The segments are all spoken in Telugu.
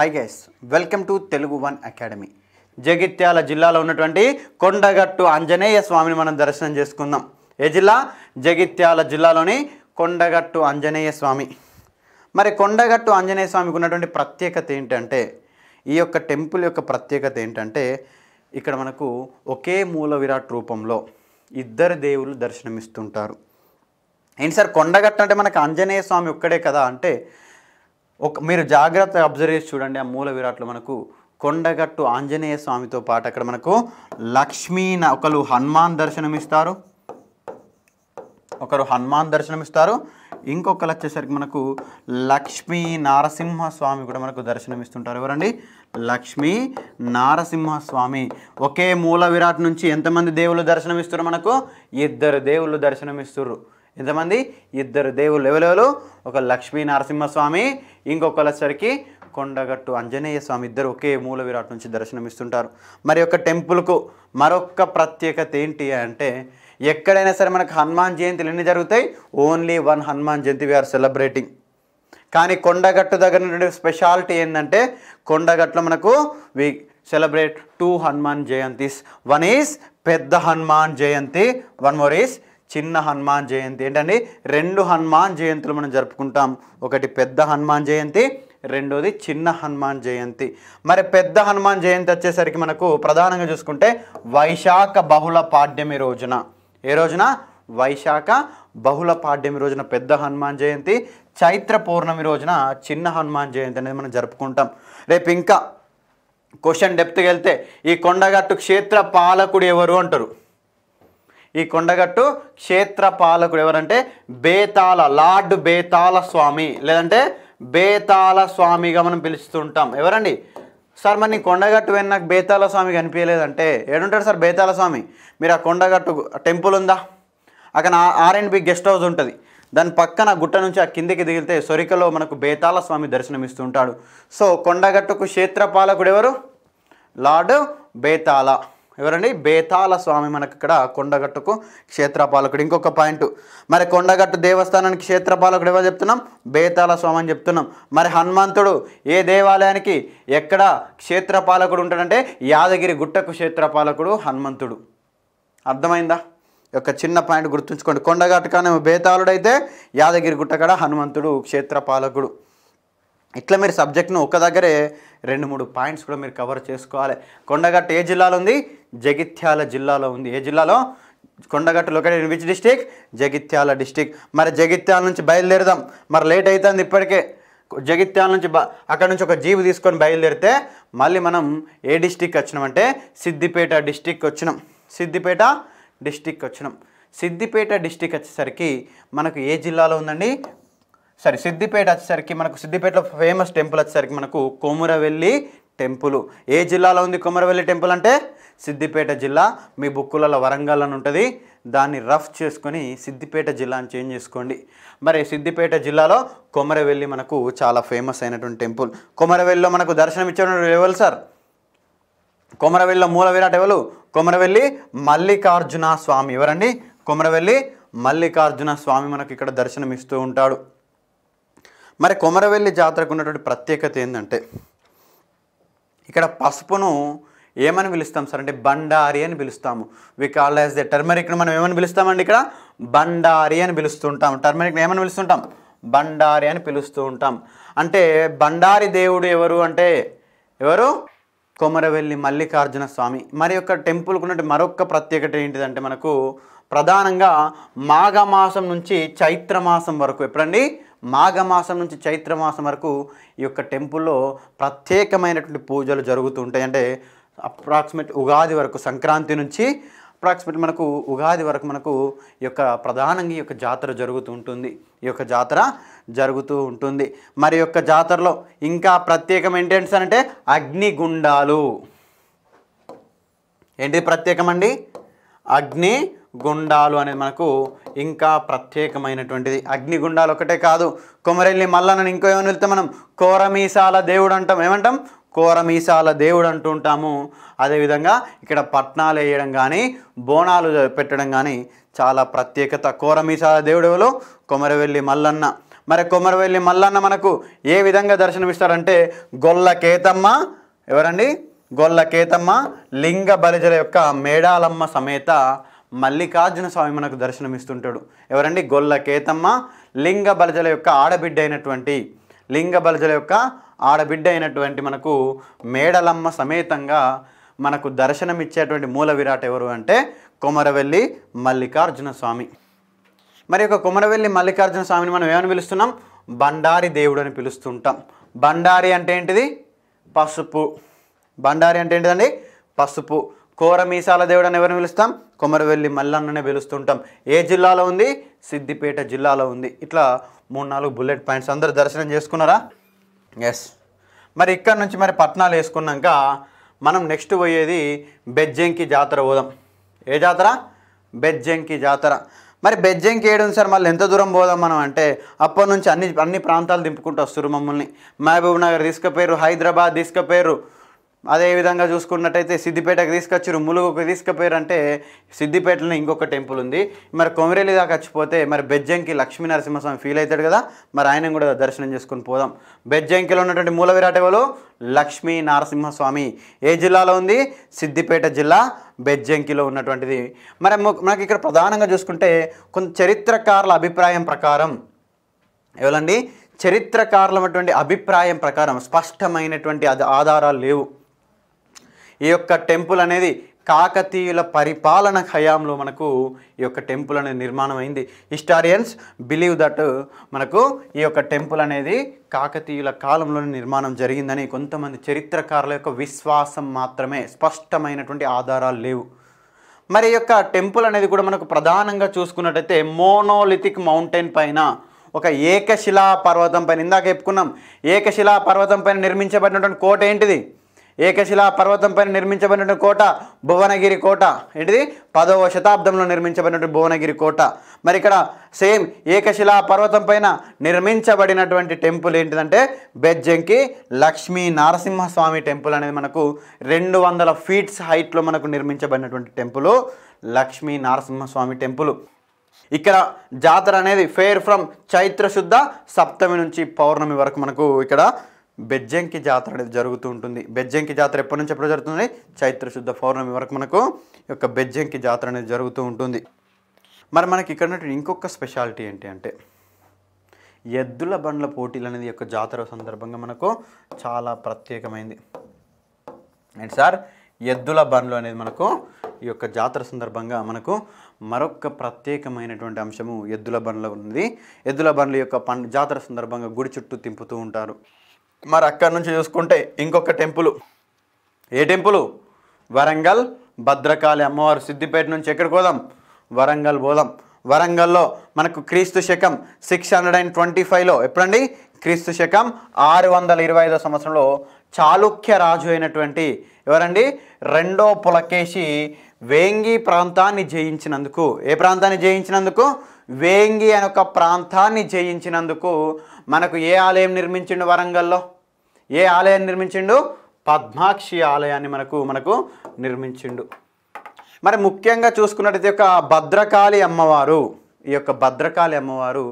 high guys welcome to Telugu one academy Jagtial జిల్లాలో ఉన్నటువంటి కొండగట్టు ఆంజనేయ స్వామిని మనం దర్శనం చేసుకుందాం ఏ జిల్లా జగిత్యాల జిల్లాలోని కొండగట్టు ఆంజనేయ స్వామి మరి కొండగట్టు ఆంజనేయ స్వామికి ఉన్నటువంటి ప్రత్యేకత ఏంటంటే ఈ యొక్క టెంపుల్ యొక్క ప్రత్యేకత ఏంటంటే ఇక్కడ మనకు ఒకే మూల విరాట్ రూపంలో ఇద్దరు దేవుళ్ళు దర్శనమిస్తుంటారు ఏంటి సార్ కొండగట్టు అంటే మనకు ఆంజనేయ స్వామి ఒక్కడే కదా అంటే ఒక మీరు జాగ్రత్త అబ్జర్వ్ చేసి చూడండి ఆ మూల విరాట్లో మనకు కొండగట్టు ఆంజనేయ స్వామితో పాటు అక్కడ మనకు లక్ష్మీ ఒకరు హనుమాన్ దర్శనమిస్తారు ఒకరు హనుమాన్ దర్శనమిస్తారు ఇంకొకరు వచ్చేసరికి మనకు లక్ష్మీ నారసింహ స్వామి కూడా మనకు దర్శనమిస్తుంటారు ఎవరండి లక్ష్మీ నారసింహ స్వామి ఒకే మూల విరాట్ నుంచి ఎంతమంది దేవుళ్ళు దర్శనమిస్తారు మనకు ఇద్దరు దేవుళ్ళు దర్శనమిస్తున్నారు ఎంతమంది ఇద్దరు దేవుళ్ళు ఎవరెవరు ఒక లక్ష్మీ నరసింహస్వామి ఇంకొకరికి కొండగట్టు ఆంజనేయ స్వామి ఇద్దరు ఒకే మూల విరాట్ నుంచి దర్శనమిస్తుంటారు మరి యొక్క టెంపుల్కు మరొక ప్రత్యేకత ఏంటి అంటే ఎక్కడైనా సరే మనకు హనుమాన్ జయంతిలు ఎన్ని జరుగుతాయి only one Hanuman Jayanti we are celebrating కానీ కొండగట్టు దగ్గర నుండి స్పెషాలిటీ ఏంటంటే కొండగట్లో మనకు we celebrate two Hanuman Jayantis one is పెద్ద Hanuman Jayanti one more is చిన్న హనుమాన్ జయంతి ఏంటండి రెండు హనుమాన్ జయంతులు మనం జరుపుకుంటాం ఒకటి పెద్ద హనుమాన్ జయంతి రెండోది చిన్న హనుమాన్ జయంతి మరి పెద్ద హనుమాన్ జయంతి వచ్చేసరికి మనకు ప్రధానంగా చూసుకుంటే వైశాఖ బహుళ పాడ్యమి రోజున ఏ రోజున వైశాఖ బహుళ పాడ్యమి రోజున పెద్ద హనుమాన్ జయంతి చైత్ర పౌర్ణమి రోజున చిన్న హనుమాన్ జయంతి అనేది మనం జరుపుకుంటాం రేపు ఇంకా క్వశ్చన్ డెప్త్కి వెళ్తే ఈ కొండగట్టు క్షేత్ర పాలకుడు ఎవరు అంటారు ఈ కొండగట్టు క్షేత్ర పాలకుడు ఎవరంటే బేతాల లార్డ్ బేతాల స్వామి లేదంటే బేతాల స్వామిగా మనం పిలుస్తుంటాం ఎవరండి సార్ మరి నీ కొండగట్టు వెన్న బేతాల స్వామి కనిపించలేదంటే ఏడుంటారు సార్ బేతాల స్వామి మీరు ఆ కొండగట్టు టెంపుల్ ఉందా అక్కడ R and B guest house ఉంటుంది దాని పక్కన గుట్ట నుంచి ఆ కిందికి దిగితే సొరికలో మనకు బేతాల స్వామి దర్శనమిస్తుంటాడు సో కొండగట్టుకు క్షేత్రపాలకుడు ఎవరు లార్డు బేతాల ఎవరండి బేతాల స్వామి మనకు ఇక్కడ కొండగట్టుకు క్షేత్రపాలకుడు ఇంకొక పాయింట్ మరి కొండగట్టు దేవస్థానానికి క్షేత్రపాలకుడు ఎవరు చెప్తున్నాం బేతాల స్వామి అని చెప్తున్నాం మరి హనుమంతుడు ఏ దేవాలయానికి ఎక్కడ క్షేత్రపాలకుడు ఉంటాడంటే యాదగిరి గుట్టకు క్షేత్రపాలకుడు హనుమంతుడు అర్థమైందా యొక్క చిన్న పాయింట్ గుర్తుంచుకోండి బేతాళుడు బేతాళుడైతే యాదగిరి కూడా హనుమంతుడు క్షేత్రపాలకుడు ఇట్లా మీరు సబ్జెక్ట్ను ఒక దగ్గరే రెండు మూడు పాయింట్స్ కూడా మీరు కవర్ చేసుకోవాలి కొండగట్టు ఏ జిల్లాలో ఉంది జగిత్యాల జిల్లాలో ఉంది ఏ జిల్లాలో Kondagattu located in which district Jagtial district మరి జగిత్యాల నుంచి బయలుదేరుదాం మరి లేట్ అవుతుంది ఇప్పటికే జగిత్యాల నుంచి అక్కడ నుంచి ఒక జీవి తీసుకొని బయలుదేరితే మళ్ళీ మనం ఏ డిస్టిక్ వచ్చినామంటే సిద్దిపేట డిస్టిక్ వచ్చినాం సిద్దిపేట డిస్టిక్ వచ్చినాం సిద్దిపేట డిస్టిక్ వచ్చేసరికి మనకు ఏ జిల్లాలో ఉందండి సరే సిద్దిపేట వచ్చేసరికి మనకు సిద్దిపేటలో ఫేమస్ టెంపుల్ వచ్చేసరికి మనకు కొమురవెల్లి టెంపుల్ ఏ జిల్లాలో ఉంది కొమరవెల్లి టెంపుల్ అంటే సిద్దిపేట జిల్లా మీ బుక్కులలో వరంగల్ అని ఉంటుంది దాన్ని రఫ్ చేసుకొని సిద్దిపేట జిల్లాని చేంజ్ చేసుకోండి మరి సిద్దిపేట జిల్లాలో కొమరవెల్లి మనకు చాలా ఫేమస్ అయినటువంటి టెంపుల్ కొమరవెల్లిలో మనకు దర్శనం ఇచ్చేటువంటి ఎవరు సార్ కొమరవెల్లిలో మూల విరాట్ ఎవరు కొమరవెల్లి మల్లికార్జున స్వామి ఎవరండి కొమరవెల్లి మల్లికార్జున స్వామి మనకు ఇక్కడ దర్శనం ఇస్తూ ఉంటాడు మరి కొమరవెల్లి జాతరకు ఉన్నటువంటి ప్రత్యేకత ఏంటంటే ఇక్కడ పసుపును ఏమని పిలుస్తాం సార్ అంటే బండారి అని పిలుస్తాము వి కాల్ యాజ్ ద టర్మరిక్ను మనం ఏమని పిలుస్తామండి ఇక్కడ బండారి అని పిలుస్తుంటాం టర్మరిక్ను ఏమని పిలుస్తుంటాం బండారి అని పిలుస్తూ ఉంటాం అంటే బండారి దేవుడు ఎవరు అంటే ఎవరు కొమరవెల్లి మల్లికార్జున స్వామి మరి యొక్క టెంపుల్కు ఉన్న మరొక ప్రత్యేకత ఏంటిదంటే మనకు ప్రధానంగా మాఘమాసం నుంచి చైత్రమాసం వరకు ఎప్పుడండి మాఘమాసం నుంచి చైత్రమాసం వరకు ఈ యొక్క టెంపుల్లో ప్రత్యేకమైనటువంటి పూజలు జరుగుతూ ఉంటాయి అంటే అప్రాక్సిమేట్ ఉగాది వరకు సంక్రాంతి నుంచి అప్రాక్సిమేట్ మనకు ఉగాది వరకు మనకు ఈ యొక్క ప్రధానంగా ఈ యొక్క జాతర జరుగుతూ ఉంటుంది ఈ యొక్క జాతర జరుగుతూ ఉంటుంది మరి యొక్క జాతరలో ఇంకా ప్రత్యేకం ఏంటంటే అంటే అగ్నిగుండాలు ఏంటి ప్రత్యేకమండి అగ్ని గుండాలు అనేది మనకు ఇంకా ప్రత్యేకమైనటువంటిది అగ్నిగుండాలు ఒకటే కాదు కొమరెల్లి మల్లనని ఇంకో ఏమని వెళ్తే మనం కోరమీసాల దేవుడు అంటాం ఏమంటాం కోరమీసాల దేవుడు అంటూ ఉంటాము అదేవిధంగా ఇక్కడ పట్నాలు వేయడం కానీ బోనాలు పెట్టడం కానీ చాలా ప్రత్యేకత కోరమీసాల దేవుడు ఎవరు కొమరవెల్లి మల్లన్న మరి కొమరవెల్లి మల్లన్న మనకు ఏ విధంగా దర్శనమిస్తాడంటే గొల్ల కేతమ్మ ఎవరండి గొల్ల కేతమ్మ లింగ బలిజల యొక్క మేడాలమ్మ సమేత మల్లికార్జున స్వామి మనకు దర్శనమిస్తుంటాడు ఎవరండి గొల్ల కేతమ్మ లింగ బలజల యొక్క ఆడబిడ్డ అయినటువంటి లింగ బలజల యొక్క ఆడబిడ్డ అయినటువంటి మనకు మేడలమ్మ సమేతంగా మనకు దర్శనమిచ్చేటువంటి మూల విరాట్ ఎవరు అంటే కొమరవెల్లి మల్లికార్జున స్వామి మరి యొక్క కొమరవెల్లి మల్లికార్జున స్వామిని మనం ఏమని పిలుస్తున్నాం బండారి దేవుడు అని పిలుస్తుంటాం బండారి అంటే ఏంటిది పసుపు బండారి అంటే ఏంటిదండి పసుపు కోర మీసాల దేవుడు అని ఎవరిని పిలుస్తాం కొమరవెల్లి మల్లన్ననే పిలుస్తుంటాం ఏ జిల్లాలో ఉంది సిద్దిపేట జిల్లాలో ఉంది ఇట్లా మూడు నాలుగు బుల్లెట్ పాయింట్స్ అందరు దర్శనం చేసుకున్నారా ఎస్ మరి ఇక్కడ నుంచి మరి పట్నాలు వేసుకున్నాక మనం నెక్స్ట్ పోయేది బెజ్జంకి జాతర పోదాం ఏ జాతర బెజ్జంకి జాతర మరి బెజ్జంకి ఏడుంది సార్ మళ్ళీ ఎంత దూరం పోదాం మనం అంటే అప్పటి నుంచి అన్ని అన్ని ప్రాంతాలు దింపుకుంటూ వస్తారు మమ్మల్ని మహబూబ్ నగర్ తీసుకుపోయారు హైదరాబాద్ తీసుకుపోయారు అదేవిధంగా చూసుకున్నట్టయితే సిద్దిపేటకు తీసుకొచ్చారు ములుగుకు తీసుకుపోయారంటే సిద్దిపేటలో ఇంకొక టెంపుల్ ఉంది మరి కొమరేలి దాకా వచ్చిపోతే మరి బెజ్జంకి లక్ష్మీ నరసింహస్వామి ఫీల్ అవుతాడు కదా మరి ఆయన కూడా దర్శనం చేసుకుని పోదాం బెజ్జంకిలో ఉన్నటువంటి మూల విరాట లక్ష్మీ నరసింహస్వామి ఏ జిల్లాలో ఉంది సిద్దిపేట జిల్లా బెజ్జంకిలో ఉన్నటువంటిది మరి మనకి ఇక్కడ ప్రధానంగా చూసుకుంటే కొంత చరిత్రకారుల అభిప్రాయం ప్రకారం ఎవరండి చరిత్రకారులటువంటి అభిప్రాయం ప్రకారం స్పష్టమైనటువంటి ఆధారాలు లేవు ఈ యొక్క టెంపుల్ అనేది కాకతీయుల పరిపాలన హయాంలో మనకు ఈ యొక్క టెంపుల్ అనేది నిర్మాణం అయింది హిస్టారియన్స్ బిలీవ్ దట్ మనకు ఈ యొక్క టెంపుల్ అనేది కాకతీయుల కాలంలోనే నిర్మాణం జరిగిందని కొంతమంది చరిత్రకారుల యొక్క విశ్వాసం మాత్రమే స్పష్టమైనటువంటి ఆధారాలు లేవు మరి ఈ యొక్క టెంపుల్ అనేది కూడా మనకు ప్రధానంగా చూసుకున్నట్టయితే మోనోలిథిక్ మౌంటైన్ పైన ఒక ఏకశిలా పర్వతం పైన ఇందాక చెప్పుకున్నాం ఏకశిలా పర్వతం పైన నిర్మించబడినటువంటి కోట ఏంటిది ఏకశిలా పర్వతంపై నిర్మించబడిన కోట భువనగిరి కోట ఏంటిది పదవ శతాబ్దంలో నిర్మించబడినటువంటి భువనగిరి కోట మరి ఇక్కడ సేమ్ ఏకశిలా పర్వతం పైన నిర్మించబడినటువంటి టెంపుల్ ఏంటిదంటే బెజ్జంకి లక్ష్మీ నరసింహస్వామి టెంపుల్ అనేది మనకు రెండు వందల ఫీట్స్ హైట్లో మనకు నిర్మించబడినటువంటి టెంపుల్ లక్ష్మీ నరసింహస్వామి టెంపుల్ ఇక్కడ జాతర అనేది ఫేర్ ఫ్రమ్ చైత్రశుద్ధ సప్తమి నుంచి పౌర్ణమి వరకు మనకు ఇక్కడ బెజ్జంకి జాతర అనేది జరుగుతూ ఉంటుంది బెజ్జంకి జాతర ఎప్పటి నుంచి ఎప్పుడు జరుగుతుంది చైత్ర శుద్ధ పౌర్ణమి వరకు మనకు యొక్క బెజ్జంకి జాతర అనేది జరుగుతూ ఉంటుంది మరి మనకి ఇక్కడ ఇంకొక స్పెషాలిటీ ఏంటి అంటే ఎద్దుల బండ్ల పోటీలు అనేది యొక్క జాతర సందర్భంగా మనకు చాలా ప్రత్యేకమైంది అండ్ సార్ ఎద్దుల బండ్లు అనేది మనకు ఈ యొక్క జాతర సందర్భంగా మనకు మరొక ప్రత్యేకమైనటువంటి అంశము ఎద్దుల బండ్ల ఉంది ఎద్దుల బండ్ల యొక్క జాతర సందర్భంగా గుడి చుట్టూ తింపుతూ ఉంటారు మరి అక్కడి నుంచి చూసుకుంటే ఇంకొక టెంపుల్ ఏ టెంపులు వరంగల్ భద్రకాళి అమ్మవారు సిద్దిపేట నుంచి ఎక్కడికి పోదాం వరంగల్ పోదాం వరంగల్లో మనకు క్రీస్తు శకం సిక్స్ హండ్రెడ్ అండ్ ట్వంటీ ఫైవ్లో ఎప్పుడండి క్రీస్తు శకం ఆరు వందల ఇరవై ఐదో సంవత్సరంలో చాళుక్య రాజు అయినటువంటి ఎవరండి రెండో పులకేశి వేంగి ప్రాంతాన్ని జయించినందుకు ఏ ప్రాంతాన్ని జయించినందుకు వేంగి అని ఒక ప్రాంతాన్ని జయించినందుకు మనకు ఏ ఆలయం నిర్మించిండు వరంగల్లో ఏ ఆలయం నిర్మించిండు పద్మాక్షి ఆలయాన్ని మనకు మనకు నిర్మించిండు మరి ముఖ్యంగా చూసుకున్నట్టయితే ఒక భద్రకాళి అమ్మవారు ఈ యొక్క భద్రకాళి అమ్మవారు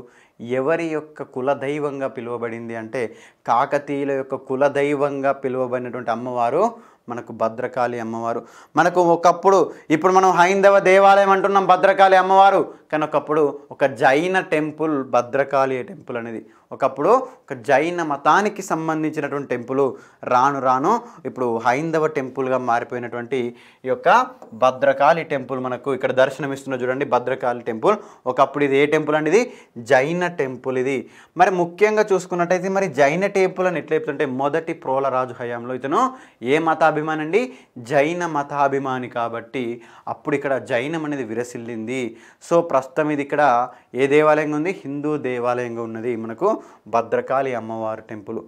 ఎవరి యొక్క కులదైవంగా పిలువబడింది అంటే కాకతీయుల యొక్క కులదైవంగా పిలువబడినటువంటి అమ్మవారు మనకు భద్రకాళి అమ్మవారు మనకు ఒకప్పుడు ఇప్పుడు మనం హైందవ దేవాలయం అంటున్నాం భద్రకాళి అమ్మవారు కానీ ఒకప్పుడు ఒక జైన టెంపుల్ భద్రకాళి టెంపుల్ అనేది ఒకప్పుడు ఒక జైన మతానికి సంబంధించినటువంటి టెంపుల్ రాను రాను ఇప్పుడు హైందవ టెంపుల్గా మారిపోయినటువంటి ఈ యొక్క భద్రకాళి టెంపుల్ మనకు ఇక్కడ దర్శనమిస్తున్న చూడండి భద్రకాళి టెంపుల్ ఒకప్పుడు ఇది ఏ టెంపుల్ అండి ఇది జైన టెంపుల్ ఇది మరి ముఖ్యంగా చూసుకున్నట్టయితే మరి జైన టెంపుల్ అని ఎట్లా చెప్తుంటే మొదటి ప్రోలరాజు హయాంలో ఇతను ఏ మతాభిమాని అండి జైన మతాభిమాని కాబట్టి అప్పుడు ఇక్కడ జైనం అనేది విరసిల్లింది సో ప్రస్తుతం ఇది ఇక్కడ ఏ దేవాలయంగా ఉంది హిందూ దేవాలయంగా ఉన్నది మనకు భద్రకాళి అమ్మవారి టెంపుల్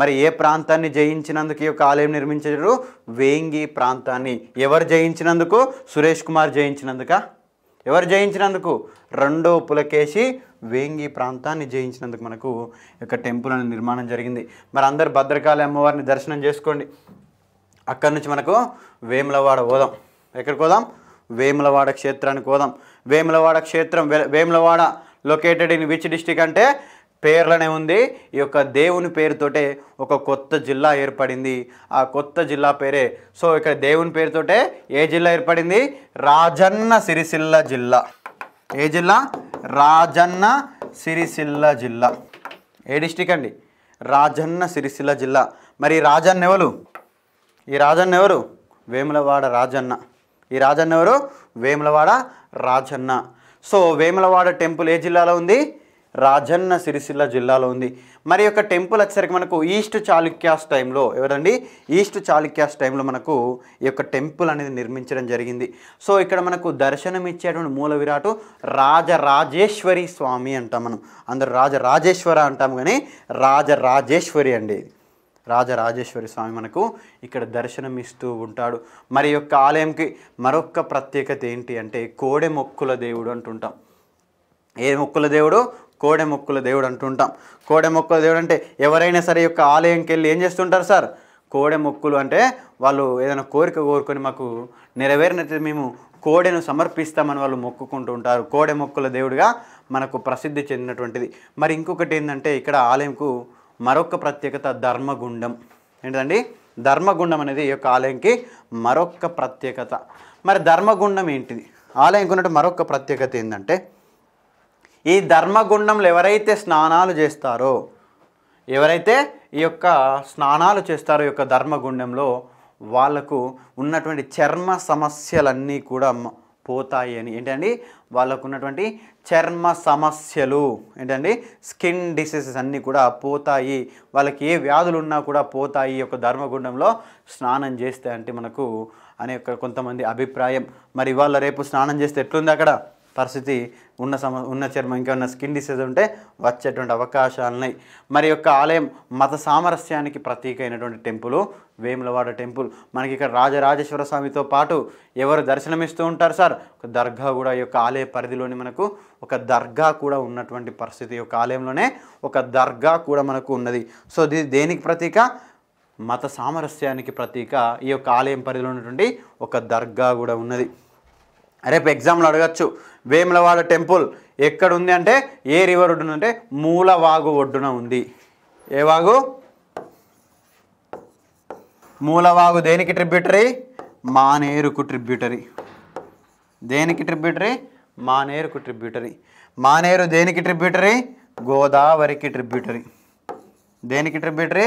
మరి ఏ ప్రాంతాన్ని జయించినందుకు ఈ యొక్క ఆలయం నిర్మించారు వేంగి ప్రాంతాన్ని ఎవరు జయించినందుకు సురేష్ కుమార్ జయించినందుక ఎవరు జయించినందుకు రెండో పులకేసి వేంగి ప్రాంతాన్ని జయించినందుకు మనకు యొక్క టెంపుల్ అనే నిర్మాణం జరిగింది మరి అందరు భద్రకాళి అమ్మవారిని దర్శనం చేసుకోండి అక్కడి నుంచి మనకు వేములవాడ పోదాం ఎక్కడికి పోదాం వేములవాడ క్షేత్రానికి పోదాం వేములవాడ క్షేత్రం Vemulawada located in which district అంటే పేర్లనే ఉంది ఈ యొక్క దేవుని పేరుతోటే ఒక కొత్త జిల్లా ఏర్పడింది ఆ కొత్త జిల్లా పేరే సో ఇక్కడ దేవుని పేరుతోటే ఏ జిల్లా ఏర్పడింది రాజన్న సిరిసిల్ల జిల్లా ఏ జిల్లా రాజన్న సిరిసిల్ల జిల్లా ఏ డిస్టిక్ అండి రాజన్న సిరిసిల్ల జిల్లా మరి రాజన్న ఎవరు ఈ రాజన్న ఎవరు వేములవాడ రాజన్న ఈ రాజన్న ఎవరు వేములవాడ రాజన్న సో వేములవాడ టెంపుల్ ఏ జిల్లాలో ఉంది రాజన్న సిరిసిల్ల జిల్లాలో ఉంది మరి యొక్క టెంపుల్ వచ్చేసరికి మనకు ఈస్ట్ చాళుక్యాస్ టైంలో ఎవరండి ఈస్ట్ చాళుక్యాస్ టైంలో మనకు ఈ యొక్క టెంపుల్ అనేది నిర్మించడం జరిగింది సో ఇక్కడ మనకు దర్శనం ఇచ్చేటువంటి మూల విరాటు రాజరాజేశ్వరి స్వామి అంటాం మనం అందరు రాజరాజేశ్వర అంటాం కానీ రాజరాజేశ్వరి అండి రాజరాజేశ్వరి స్వామి మనకు ఇక్కడ దర్శనం ఇస్తూ ఉంటాడు మరి యొక్క ఆలయంకి మరొక ప్రత్యేకత ఏంటి అంటే కోడె మొక్కుల దేవుడు అంటుంటాం ఏ మొక్కుల దేవుడు కోడె మొక్కుల దేవుడు అంటుంటాం కోడె మొక్కుల దేవుడు అంటే ఎవరైనా సరే యొక్క ఆలయంకి వెళ్ళి ఏం చేస్తుంటారు సార్ కోడె మొక్కులు అంటే వాళ్ళు ఏదైనా కోరిక కోరుకొని మాకు నెరవేరినట్టు మేము కోడెను సమర్పిస్తామని వాళ్ళు మొక్కుకుంటూ ఉంటారు కోడె మొక్కుల దేవుడిగా మనకు ప్రసిద్ధి చెందినటువంటిది మరి ఇంకొకటి ఏంటంటే ఇక్కడ ఆలయంకు మరొక ప్రత్యేకత ధర్మగుండం ఏంటండి ధర్మగుండం అనేది ఈ యొక్క ఆలయంకి మరొక ప్రత్యేకత మరి ధర్మగుండం ఏంటిది ఆలయంకున్నట్టు మరొక ప్రత్యేకత ఏంటంటే ఈ ధర్మగుండంలో ఎవరైతే స్నానాలు చేస్తారో ఎవరైతే ఈ యొక్క స్నానాలు చేస్తారో ఈ యొక్క ధర్మగుండంలో వాళ్లకు ఉన్నటువంటి చర్మ సమస్యలన్నీ కూడా పోతాయి అని ఏంటండి వాళ్ళకు ఉన్నటువంటి చర్మ సమస్యలు ఏంటండి స్కిన్ డిసీజెస్ అన్నీ కూడా పోతాయి వాళ్ళకి ఏ వ్యాధులు ఉన్నా కూడా పోతాయి ఈ యొక్క ధర్మగుండంలో స్నానం చేస్తే అంటే మనకు అనే కొంతమంది అభిప్రాయం మరి ఇవాళ రేపు స్నానం చేస్తే ఎట్లుంది అక్కడ పరిస్థితి ఉన్న సమ ఉన్న చర్మం ఇంకా ఉన్న స్కిన్ డిసీజ్ ఉంటే వచ్చేటువంటి అవకాశాలున్నాయి మరి యొక్క ఆలయం మత సామరస్యానికి ప్రతీక అయినటువంటి టెంపుల్ వేములవాడ టెంపుల్ మనకి ఇక్కడ రాజరాజేశ్వర స్వామితో పాటు ఎవరు దర్శనమిస్తూ ఉంటారు సార్ ఒక దర్గా కూడా ఈ యొక్క ఆలయ పరిధిలోని మనకు ఒక దర్గా కూడా ఉన్నటువంటి పరిస్థితి యొక్క ఆలయంలోనే ఒక దర్గా కూడా మనకు ఉన్నది సో ఇది దేనికి ప్రతీక మత సామరస్యానికి ప్రతీక ఈ యొక్క ఆలయం పరిధిలో ఉన్నటువంటి ఒక దర్గా కూడా ఉన్నది రేపు ఎగ్జామ్లో అడగచ్చు వేములవాడ టెంపుల్ ఎక్కడ ఉంది అంటే ఏ రివర్ ఒడ్డున అంటే మూలవాగు ఒడ్డున ఉంది ఏ వాగు మూలవాగు దేనికి ట్రిబ్యూటరీ మానేరుకు ట్రిబ్యూటరీ దేనికి ట్రిబ్యూటరీ మానేరుకు ట్రిబ్యూటరీ మానేరు దేనికి ట్రిబ్యూటరీ గోదావరికి ట్రిబ్యూటరీ దేనికి ట్రిబ్యూటరీ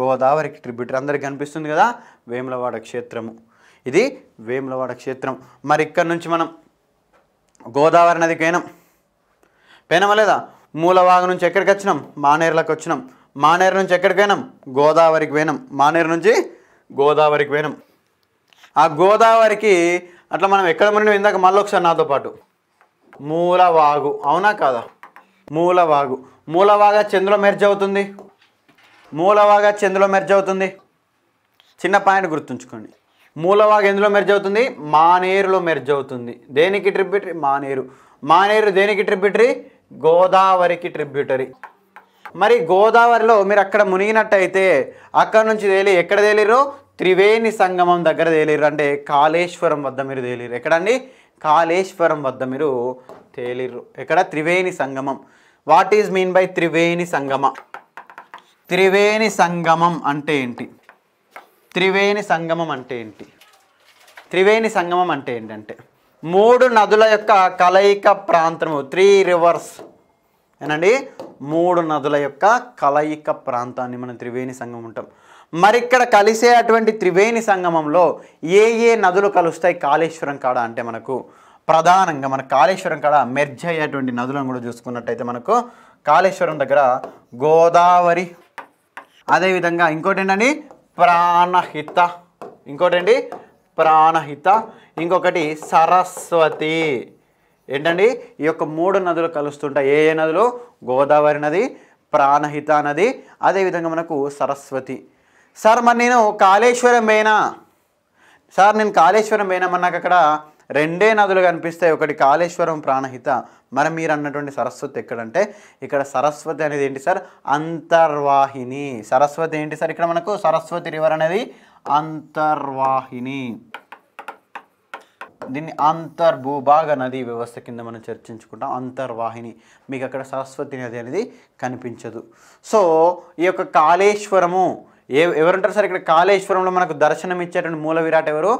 గోదావరికి ట్రిబ్యూటరీ అందరికి కనిపిస్తుంది కదా వేములవాడ క్షేత్రము ఇది వేములవాడ క్షేత్రం మరి ఇక్కడ నుంచి మనం గోదావరి నది పేనం పేనమా లేదా మూలవాగు నుంచి ఎక్కడికి వచ్చినాం మానేర్లకు వచ్చినాం మానేరు నుంచి ఎక్కడికి పోయినాం గోదావరికి పోయినాం మానేరు నుంచి గోదావరికి పోయినాం ఆ గోదావరికి అట్లా మనం ఎక్కడ ముందు ఇందాక మళ్ళీ ఒకసారి నాతో పాటు మూలవాగు అవునా కాదా మూలవాగు మూలవాగా చంద్రులో మెర్జ్ అవుతుంది మూలవాగా చంద్రులో మెర్జ్ అవుతుంది చిన్న పాయింట్ గుర్తుంచుకోండి మూలవాగ్ ఎందులో మెర్జ్ అవుతుంది మానేరులో మెర్జ్ అవుతుంది దేనికి ట్రిబ్యూటరీ మానేరు మానేరు దేనికి ట్రిబ్యూటరీ గోదావరికి ట్రిబ్యూటరీ మరి గోదావరిలో మీరు అక్కడ మునిగినట్టయితే అక్కడ నుంచి తేలి ఎక్కడ తేలిరు త్రివేణి సంగమం దగ్గర తేలిరు అంటే కాళేశ్వరం వద్ద మీరు తేలిరు ఎక్కడండి కాళేశ్వరం వద్ద మీరు తేలిరు ఎక్కడ త్రివేణి సంగమం what is mean by Triveni Sangama త్రివేణి సంగమం అంటే ఏంటి త్రివేణి సంగమం అంటే ఏంటి త్రివేణి సంగమం అంటే ఏంటంటే మూడు నదుల యొక్క కలయిక ప్రాంతము త్రీ రివర్స్ ఏనండి మూడు నదుల యొక్క కలయిక ప్రాంతాన్ని మనం త్రివేణి సంగమం ఉంటాం మరి ఇక్కడ కలిసే అటువంటి త్రివేణి సంగమంలో ఏ ఏ నదులు కలుస్తాయి కాళేశ్వరం కాడ అంటే మనకు ప్రధానంగా మన కాళేశ్వరం కాడ మెర్జ్ అయ్యేటువంటి నదులను కూడా చూసుకున్నట్టయితే మనకు కాళేశ్వరం దగ్గర గోదావరి అదేవిధంగా ఇంకోటి ఏంటండి ప్రాణహిత ఇంకోటండి ప్రాణహిత ఇంకొకటి సరస్వతి ఏంటండి ఈ యొక్క మూడు నదులు కలుస్తుంటాయి ఏ ఏ నదులు గోదావరి నది ప్రాణహిత నది అదేవిధంగా మనకు సరస్వతి సార్ మరి నేను కాళేశ్వరం పోయినా సార్ నేను కాళేశ్వరం పోయినామన్నాక అక్కడ రెండే నదులు కనిపిస్తాయి ఒకటి కాళేశ్వరం ప్రాణహిత మరి మీరు అన్నటువంటి సరస్వతి ఎక్కడంటే ఇక్కడ సరస్వతి అనేది ఏంటి సార్ అంతర్వాహిని సరస్వతి ఏంటి సార్ ఇక్కడ మనకు సరస్వతి రివర్ అనేది అంతర్వాహిని దీన్ని అంతర్భూభాగ నది వ్యవస్థ కింద మనం చర్చించుకుంటాం అంతర్వాహిని మీకు అక్కడ సరస్వతి నది అనేది కనిపించదు సో ఈ యొక్క కాళేశ్వరము ఏ ఎవరుంటారు సార్ ఇక్కడ కాళేశ్వరంలో మనకు దర్శనం ఇచ్చేటువంటి మూల విరాట్ ఎవరు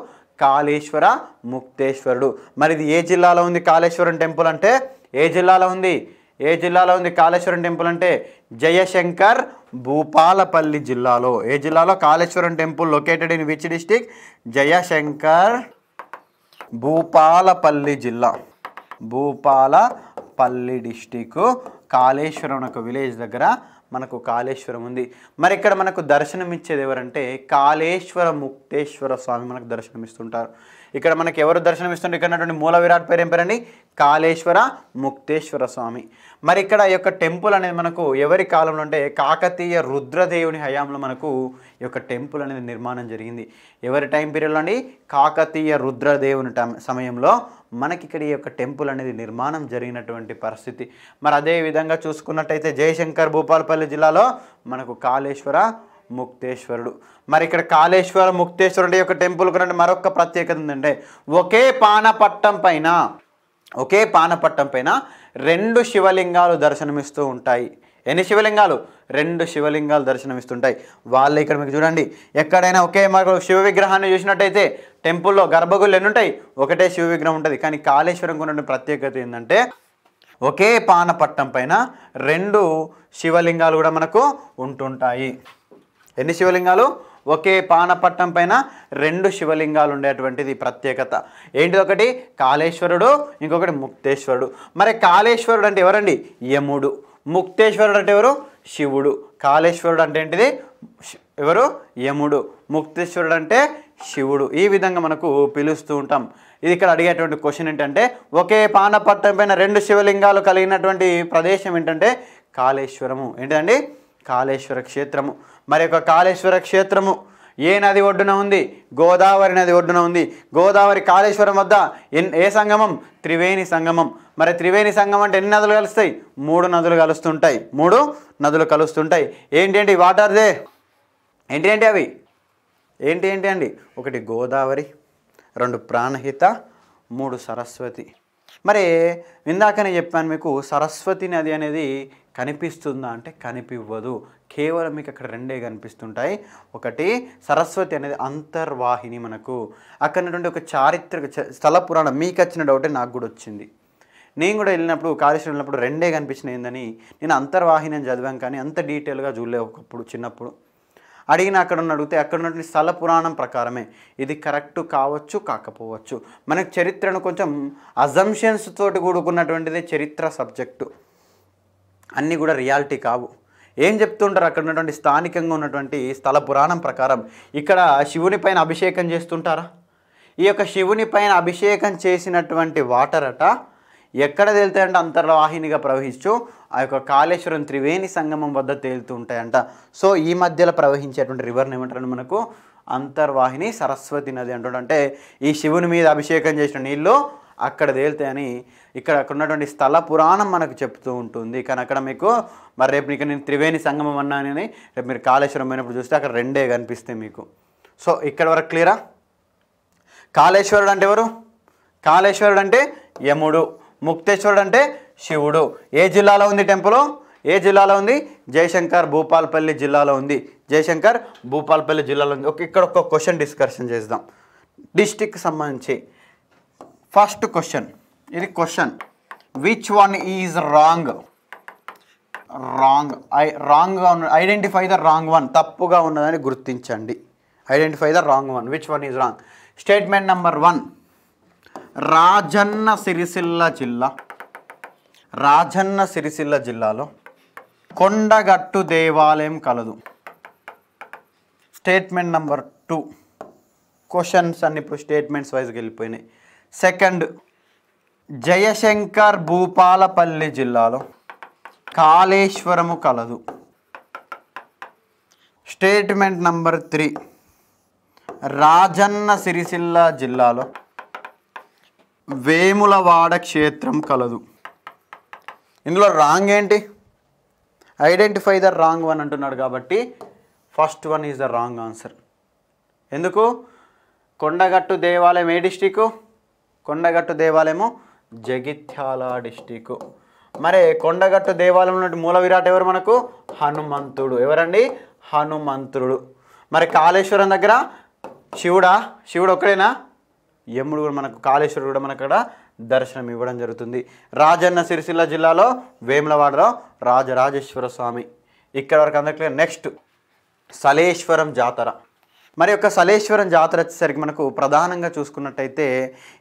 కాళేశ్వర ముక్తేశ్వరుడు మరి ఇది ఏ జిల్లాలో ఉంది కాళేశ్వరం టెంపుల్ అంటే ఏ జిల్లాలో ఉంది ఏ జిల్లాలో ఉంది కాళేశ్వరం టెంపుల్ అంటే జయశంకర్ భూపాలపల్లి జిల్లాలో ఏ జిల్లాలో Kaleshwaram temple located in which district Jayashankar Bhupalpally జిల్లా భూపాలపల్లి డిస్టిక్ కాళేశ్వరం ఒక విలేజ్ దగ్గర మనకు కాళేశ్వరం ఉంది మరి ఇక్కడ మనకు దర్శనం ఇచ్చేది ఎవరంటే కాళేశ్వర ముక్తేశ్వర స్వామి మనకు దర్శనం ఇస్తుంటారు ఇక్కడ మనకు ఎవరు దర్శనం ఇస్తుంటారు ఇక్కడ మూల విరాట్ పేరు ఏం పేరండి కాళేశ్వర ముక్తేశ్వర స్వామి మరి ఇక్కడ ఈ యొక్క టెంపుల్ అనేది మనకు ఎవరి కాలంలో అంటే కాకతీయ రుద్రదేవుని హయాంలో మనకు ఈ యొక్క టెంపుల్ అనేది నిర్మాణం జరిగింది ఎవరి టైం పీరియడ్లో అండి కాకతీయ రుద్రదేవుని టైం సమయంలో మనకి ఇక్కడ ఈ యొక్క టెంపుల్ అనేది నిర్మాణం జరిగినటువంటి పరిస్థితి మరి అదే విధంగా చూసుకున్నట్టయితే జయశంకర్ భూపాలపల్లి జిల్లాలో మనకు కాళేశ్వర ముక్తేశ్వరుడు మరి ఇక్కడ కాళేశ్వర ముక్తేశ్వరుడి యొక్క టెంపుల్ కూడా మరొక ప్రత్యేకత ఏంటంటే ఒకే పానపట్టం పైన ఒకే పానపట్టం పైన రెండు శివలింగాలు దర్శనమిస్తూ ఉంటాయి ఎన్ని శివలింగాలు రెండు శివలింగాలు దర్శనమిస్తుంటాయి వాళ్ళు ఇక్కడ మీకు చూడండి ఎక్కడైనా ఒకే మాకు శివ విగ్రహాన్ని చూసినట్టయితే టెంపుల్లో గర్భగుళ్ళు ఎన్ని ఉంటాయి ఒకటే శివ విగ్రహం ఉంటుంది కానీ కాళేశ్వరం ఉన్న ప్రత్యేకత ఏంటంటే ఒకే పానపట్టం పైన రెండు శివలింగాలు కూడా మనకు ఉంటుంటాయి ఎన్ని శివలింగాలు ఒకే పానపట్నం పైన రెండు శివలింగాలు ఉండేటువంటిది ప్రత్యేకత ఏంటిది ఒకటి కాళేశ్వరుడు ఇంకొకటి ముక్తేశ్వరుడు మరి కాళేశ్వరుడు అంటే ఎవరండి యముడు ముక్తేశ్వరుడు అంటే ఎవరు శివుడు కాళేశ్వరుడు అంటే ఏంటిది ఎవరు యముడు ముక్తేశ్వరుడు అంటే శివుడు ఈ విధంగా మనకు పిలుస్తూ ఉంటాం ఇది ఇక్కడ అడిగేటువంటి క్వశ్చన్ ఏంటంటే ఒకే పానపట్టం పైన రెండు శివలింగాలు కలిగినటువంటి ప్రదేశం ఏంటంటే కాళేశ్వరము ఏంటండి కాళేశ్వర క్షేత్రము మరి యొక్క కాళేశ్వర క్షేత్రము ఏ నది ఒడ్డున ఉంది గోదావరి నది ఒడ్డున ఉంది గోదావరి కాళేశ్వరం వద్ద ఎన్ ఏ సంగమం త్రివేణి సంగమం మరి త్రివేణి సంగమం అంటే ఎన్ని నదులు కలుస్తాయి మూడు నదులు కలుస్తుంటాయి మూడు నదులు కలుస్తుంటాయి ఏంటేంటి వాటర్ దే ఏంటి ఏంటి అవి ఏంటి ఏంటి అండి ఒకటి గోదావరి రెండు ప్రాణహిత మూడు సరస్వతి మరి ఇందాకనే చెప్పాను మీకు సరస్వతి నది అనేది కనిపిస్తుందా అంటే కనిపివ్వదు కేవలం మీకు అక్కడ రెండే కనిపిస్తుంటాయి ఒకటి సరస్వతి అనేది అంతర్వాహిని మనకు అక్కడ ఉన్నటువంటి ఒక చారిత్రక స్థల పురాణం మీకు వచ్చిన డౌటే నాకు కూడా వచ్చింది నేను కూడా వెళ్ళినప్పుడు కాళేశ్వరం వెళ్ళినప్పుడు రెండే కనిపించిన ఏందని నేను అంతర్వాహిని అని చదివాను కానీ అంత డీటెయిల్గా చూడలే ఒకప్పుడు చిన్నప్పుడు అడిగిన అక్కడ ఉన్న అడిగితే అక్కడ ఉన్నటువంటి స్థల పురాణం ప్రకారమే ఇది కరెక్ట్ కావచ్చు కాకపోవచ్చు మనకు చరిత్రను కొంచెం అజంషన్స్ తోటి కూడుకున్నటువంటిదే చరిత్ర సబ్జెక్టు అన్నీ కూడా రియాలిటీ కావు ఏం చెప్తుంటారు అక్కడ ఉన్నటువంటి స్థానికంగా ఉన్నటువంటి స్థల పురాణం ప్రకారం ఇక్కడ శివుని పైన అభిషేకం చేస్తుంటారా ఈ యొక్క శివుని పైన అభిషేకం చేసినటువంటి వాటర్ అట ఎక్కడ తేలుతాయంటే అంతర్వాహినిగా ప్రవహిస్తూ ఆ యొక్క కాళేశ్వరం త్రివేణి సంగమం వద్ద తేలుతూ ఉంటాయంట సో ఈ మధ్యలో ప్రవహించేటువంటి రివర్ని ఏమంటారంటే మనకు అంతర్వాహిని సరస్వతి నది అంటుంటే ఈ శివుని మీద అభిషేకం చేసిన నీళ్ళు అక్కడ తేలుతాయని ఇక్కడ అక్కడ ఉన్నటువంటి స్థల పురాణం మనకు చెప్తూ ఉంటుంది కానీ అక్కడ మీకు మరి రేపు ఇక్కడ నేను త్రివేణి సంగమం అని రేపు మీరు కాళేశ్వరం పోయినప్పుడు చూస్తే అక్కడ రెండే కనిపిస్తాయి మీకు సో ఇక్కడ వరకు క్లియరా కాళేశ్వరుడు అంటే ఎవరు కాళేశ్వరుడు అంటే యముడు ముక్తేశ్వరుడు అంటే శివుడు ఏ జిల్లాలో ఉంది టెంపుల్ ఏ జిల్లాలో ఉంది జయశంకర్ భూపాల్పల్లి జిల్లాలో ఉంది జయశంకర్ భూపాల్పల్లి జిల్లాలో ఉంది ఒక ఇక్కడ ఒక క్వశ్చన్ డిస్కషన్ చేద్దాం డిస్టిక్ సంబంధించి ఫస్ట్ క్వశ్చన్ ఇది question which one is wrong wrong I రాంగ్గా ఉన్న ఐడెంటిఫై ద రాంగ్ వన్ తప్పుగా ఉన్నదని గుర్తించండి identify the wrong one which one is wrong statement number one Rajanna Sircilla జిల్లా రాజన్న సిరిసిల్ల జిల్లాలో కొండగట్టు దేవాలయం కలదు స్టేట్మెంట్ నెంబర్ టూ క్వశ్చన్స్ అన్ని ఇప్పుడు స్టేట్మెంట్స్ వైజ్గా వెళ్ళిపోయినాయి సెకండ్ జయశంకర్ భూపాలపల్లి జిల్లాలో కాళేశ్వరము కలదు statement number three Rajanna Sircilla జిల్లాలో వేములవాడ క్షేత్రం కలదు ఇందులో రాంగ్ ఏంటి ఐడెంటిఫై ద రాంగ్ వన్ అంటున్నాడు కాబట్టి first one is the wrong answer ఎందుకు కొండగట్టు దేవాలయం ఏ డిస్టిక్ కొండగట్టు దేవాలయము జగిత్యాల డిస్టిక్ మరి కొండగట్టు దేవాలయం నుండి మూల విరాట్ ఎవరు మనకు హనుమంతుడు ఎవరండి హనుమంతుడు మరి కాళేశ్వరం దగ్గర శివుడా శివుడు ఒక్కడేనా యముడు కూడా మనకు కాళేశ్వరుడు కూడా మనకు అక్కడ దర్శనం ఇవ్వడం జరుగుతుంది రాజన్న సిరిసిల్ల జిల్లాలో వేములవాడలో రాజరాజేశ్వర స్వామి ఇక్కడ వరకు అందరికీ నెక్స్ట్ సలేశ్వరం జాతర మరి యొక్క సలేశ్వరం జాతర వచ్చేసరికి మనకు ప్రధానంగా చూసుకున్నట్టయితే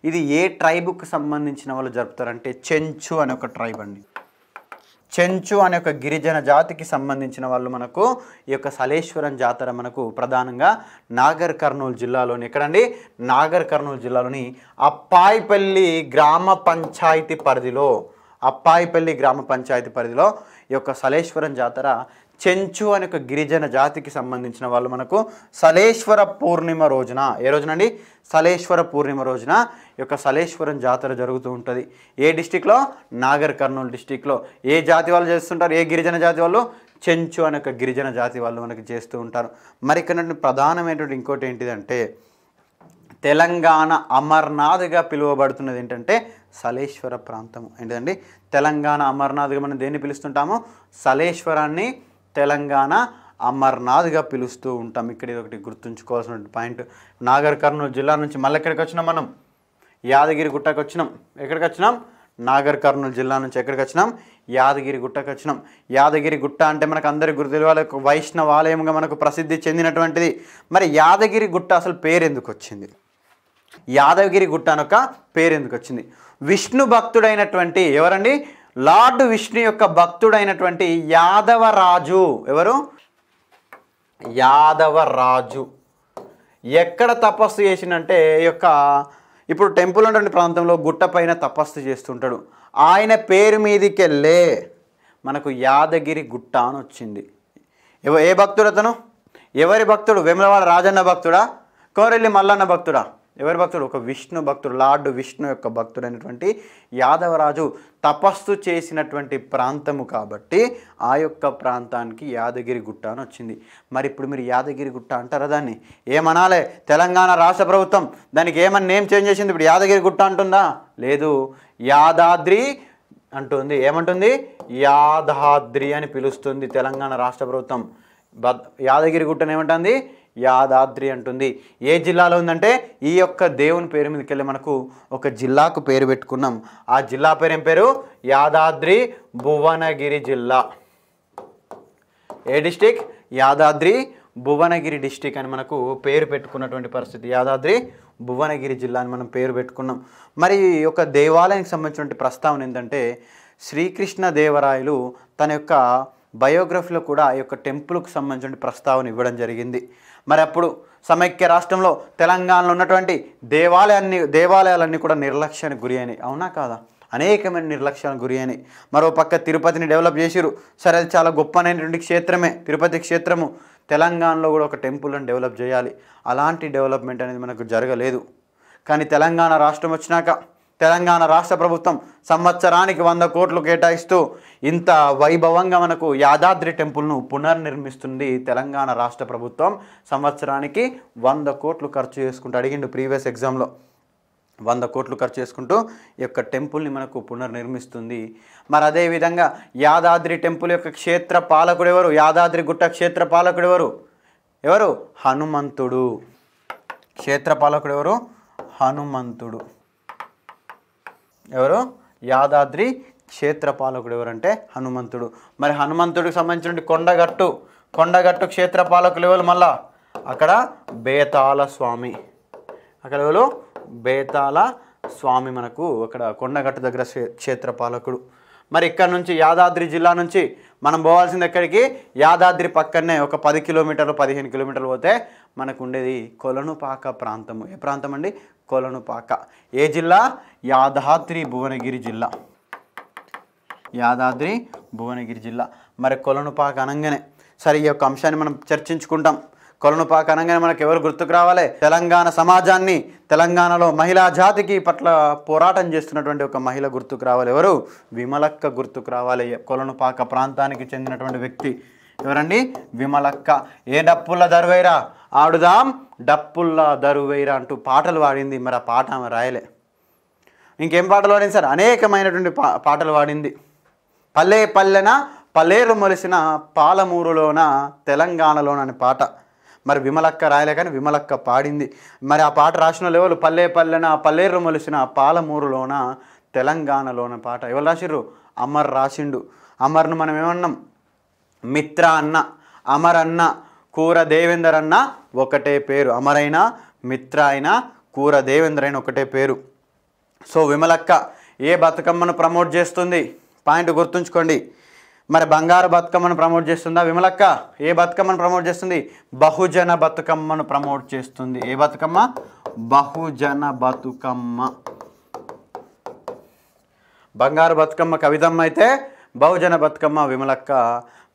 ఇది ఏ ట్రైబుకు సంబంధించిన వాళ్ళు జరుపుతారంటే చెంచు అనే ఒక ట్రైబ్ అండి చెంచు అనే ఒక గిరిజన జాతికి సంబంధించిన వాళ్ళు మనకు ఈ యొక్క సలేశ్వరం జాతర మనకు ప్రధానంగా నాగర్ కర్నూలు జిల్లాలోని ఎక్కడండి నాగర్ కర్నూలు జిల్లాలోని అప్పాయిపల్లి గ్రామ పంచాయతీ పరిధిలో అప్పాయిపల్లి గ్రామ పంచాయతీ పరిధిలో ఈ యొక్క సలేశ్వరం జాతర చెంచు అనే ఒక గిరిజన జాతికి సంబంధించిన వాళ్ళు మనకు సలేశ్వర పూర్ణిమ రోజున ఏ రోజునండి సలేశ్వర పూర్ణిమ రోజున ఈ యొక్క సలేశ్వరం జాతర జరుగుతూ ఉంటుంది ఏ డిస్టిక్లో నాగర్ కర్నూలు డిస్టిక్లో ఏ జాతి వాళ్ళు చేస్తుంటారు ఏ గిరిజన జాతి వాళ్ళు చెంచు అనే ఒక గిరిజన జాతి వాళ్ళు మనకి చేస్తూ ఉంటారు మరి ఇక్కడ ప్రధానమైనటువంటి ఇంకోటి ఏంటిదంటే తెలంగాణ అమర్నాథ్గా పిలువబడుతున్నది ఏంటంటే సలేశ్వర ప్రాంతం ఏంటండి తెలంగాణ అమర్నాథ్గా మనం దేన్ని పిలుస్తుంటామో సలేశ్వరాన్ని తెలంగాణ అమర్నాథ్గా పిలుస్తూ ఉంటాం ఇక్కడ ఇది ఒకటి గుర్తుంచుకోవాల్సిన పాయింట్ నాగర్ కర్నూలు జిల్లా నుంచి మళ్ళీ ఎక్కడికి వచ్చినాం మనం యాదగిరి గుట్టకు వచ్చినాం ఎక్కడికి వచ్చినాం నాగర్ కర్నూలు జిల్లా నుంచి ఎక్కడికి వచ్చినాం యాదగిరి గుట్టకు వచ్చినాం యాదగిరి గుట్ట అంటే మనకు అందరి వైష్ణవ వైష్ణవాలయంగా మనకు ప్రసిద్ధి చెందినటువంటిది మరి యాదగిరి గుట్ట అసలు పేరు ఎందుకు వచ్చింది యాదగిరి గుట్ట అనొక పేరు ఎందుకు వచ్చింది విష్ణు భక్తుడైనటువంటి ఎవరండి లార్డ్ విష్ణు యొక్క భక్తుడైనటువంటి యాదవరాజు ఎవరు యాదవరాజు ఎక్కడ తపస్సు ఈ యొక్క ఇప్పుడు టెంపుల్ ఉన్నటువంటి ప్రాంతంలో గుట్టపైన తపస్సు చేస్తుంటాడు ఆయన పేరు మీదికి వెళ్ళే మనకు యాదగిరి గుట్ట అని వచ్చింది ఎవ ఏ భక్తుడు అతను ఎవరి భక్తుడు వేములవాడ రాజన్న భక్తుడా కోరెల్లి మల్లన్న భక్తుడా ఎవరి భక్తుడు ఒక విష్ణు భక్తుడు లార్డు విష్ణు యొక్క భక్తుడైనటువంటి యాదవరాజు తపస్సు చేసినటువంటి ప్రాంతము కాబట్టి ఆ యొక్క ప్రాంతానికి యాదగిరి గుట్ట అని వచ్చింది మరి ఇప్పుడు మీరు యాదగిరి గుట్ట అంటారా దాన్ని ఏమనాలే తెలంగాణ రాష్ట్ర ప్రభుత్వం దానికి ఏమన్నా నేమ్ చేంజ్ చేసింది ఇప్పుడు యాదగిరి గుట్ట అంటుందా లేదు యాదాద్రి అంటుంది ఏమంటుంది యాదాద్రి అని పిలుస్తుంది తెలంగాణ రాష్ట్ర ప్రభుత్వం యాదగిరి గుట్టను ఏమంటుంది యాదాద్రి అంటుంది ఏ జిల్లాలో ఉందంటే ఈ యొక్క దేవుని పేరు మీదకెళ్ళి మనకు ఒక జిల్లాకు పేరు పెట్టుకున్నాం ఆ జిల్లా పేరు ఏం పేరు యాదాద్రి భువనగిరి జిల్లా ఏ డిస్టిక్ యాదాద్రి భువనగిరి డిస్టిక్ అని మనకు పేరు పెట్టుకున్నటువంటి పరిస్థితి యాదాద్రి భువనగిరి జిల్లా అని మనం పేరు పెట్టుకున్నాం మరి ఒక దేవాలయానికి సంబంధించినటువంటి ప్రస్తావన ఏంటంటే శ్రీకృష్ణ దేవరాయలు తన యొక్క బయోగ్రఫీలో కూడా ఈ యొక్క టెంపుల్కు సంబంధించిన ప్రస్తావన ఇవ్వడం జరిగింది మరి అప్పుడు సమైక్య రాష్ట్రంలో తెలంగాణలో ఉన్నటువంటి దేవాలయాన్ని దేవాలయాలన్నీ కూడా నిర్లక్ష్యానికి గురి అయినాయి అవునా కాదా అనేకమైన నిర్లక్ష్యాలకు గురి అయినాయి మరోపక్క తిరుపతిని డెవలప్ చేసిరు సరే అది చాలా గొప్ప అనేటువంటి క్షేత్రమే తిరుపతి క్షేత్రము తెలంగాణలో కూడా ఒక టెంపుల్ని డెవలప్ చేయాలి అలాంటి డెవలప్మెంట్ అనేది మనకు జరగలేదు కానీ తెలంగాణ రాష్ట్రం వచ్చినాక తెలంగాణ రాష్ట్ర ప్రభుత్వం సంవత్సరానికి వంద కోట్లు కేటాయిస్తూ ఇంత వైభవంగా మనకు యాదాద్రి టెంపుల్ను పునర్నిర్మిస్తుంది తెలంగాణ రాష్ట్ర ప్రభుత్వం సంవత్సరానికి వంద కోట్లు ఖర్చు చేసుకుంటూ అడిగిండు ప్రీవియస్ ఎగ్జామ్లో వంద కోట్లు ఖర్చు చేసుకుంటూ ఈ యొక్క టెంపుల్ని మనకు పునర్నిర్మిస్తుంది మరి అదేవిధంగా యాదాద్రి టెంపుల్ యొక్క క్షేత్ర పాలకుడు ఎవరు యాదాద్రి గుట్ట క్షేత్ర పాలకుడు ఎవరు ఎవరు హనుమంతుడు క్షేత్ర పాలకుడు ఎవరు హనుమంతుడు ఎవరు యాదాద్రి క్షేత్రపాలకుడు ఎవరంటే హనుమంతుడు మరి హనుమంతుడికి సంబంధించిన కొండగట్టు కొండగట్టు క్షేత్రపాలకులు ఎవరు మళ్ళా అక్కడ బేతాల స్వామి అక్కడ ఎవరు బేతాల స్వామి మనకు అక్కడ కొండగట్టు దగ్గర క్షేత్రపాలకుడు మరి ఇక్కడ నుంచి యాదాద్రి జిల్లా నుంచి మనం పోవాల్సింది ఎక్కడికి యాదాద్రి పక్కనే ఒక పది కిలోమీటర్లు పదిహేను కిలోమీటర్లు పోతే మనకు ఉండేది కొలనుపాక ప్రాంతము ఏ ప్రాంతం అండి కొలనుపాక ఏ జిల్లా యాదాద్రి భువనగిరి జిల్లా యాదాద్రి భువనగిరి జిల్లా మరి కొలనుపాక అనగానే సరే ఈ యొక్క అంశాన్ని మనం చర్చించుకుంటాం కొలనుపాక అనగానే మనకు ఎవరు గుర్తుకు రావాలి తెలంగాణ సమాజాన్ని తెలంగాణలో మహిళా జాతికి పట్ల పోరాటం చేస్తున్నటువంటి ఒక మహిళ గుర్తుకు రావాలి ఎవరు విమలక్క గుర్తుకు రావాలి కొలనుపాక ప్రాంతానికి చెందినటువంటి వ్యక్తి ఎవరండి విమలక్క ఏ డప్పుల దరువైరా ఆడుదాం డప్పుల దరువైరా అంటూ పాటలు పాడింది మరి ఆ పాట ఆమె రాయలే ఇంకేం పాటలు పాడింది సార్ అనేకమైనటువంటి పా పాటలు పాడింది పల్లె పల్లెన పల్లేరు మొలిసిన పాలమూరులోన తెలంగాణలోన పాట మరి విమలక్క రాయలే కానీ విమలక్క పాడింది మరి ఆ పాట రాసిన వాళ్ళు పల్లె పల్లెన పల్లెరు మొలిసిన పాలమూరులోన తెలంగాణలోన పాట ఎవరు రాసిర్రు అమర్ రాసిండు అమర్ను మనం ఏమన్నాం మిత్ర అన్న అమర్ అన్న కూర దేవేందర్ అన్న ఒకటే పేరు అమరైనా మిత్ర అయినా కూర దేవేందర్ అయినా ఒకటే పేరు సో విమలక్క ఏ బతుకమ్మను ప్రమోట్ చేస్తుంది పాయింట్ గుర్తుంచుకోండి మరి బంగారు బతుకమ్మను ప్రమోట్ చేస్తుందా విమలక్క ఏ బతుకమ్మను ప్రమోట్ చేస్తుంది బహుజన బతుకమ్మను ప్రమోట్ చేస్తుంది ఏ బతుకమ్మ బహుజన బతుకమ్మ బంగారు బతుకమ్మ కవితమ్మ అయితే బహుజన బతుకమ్మ విమలక్క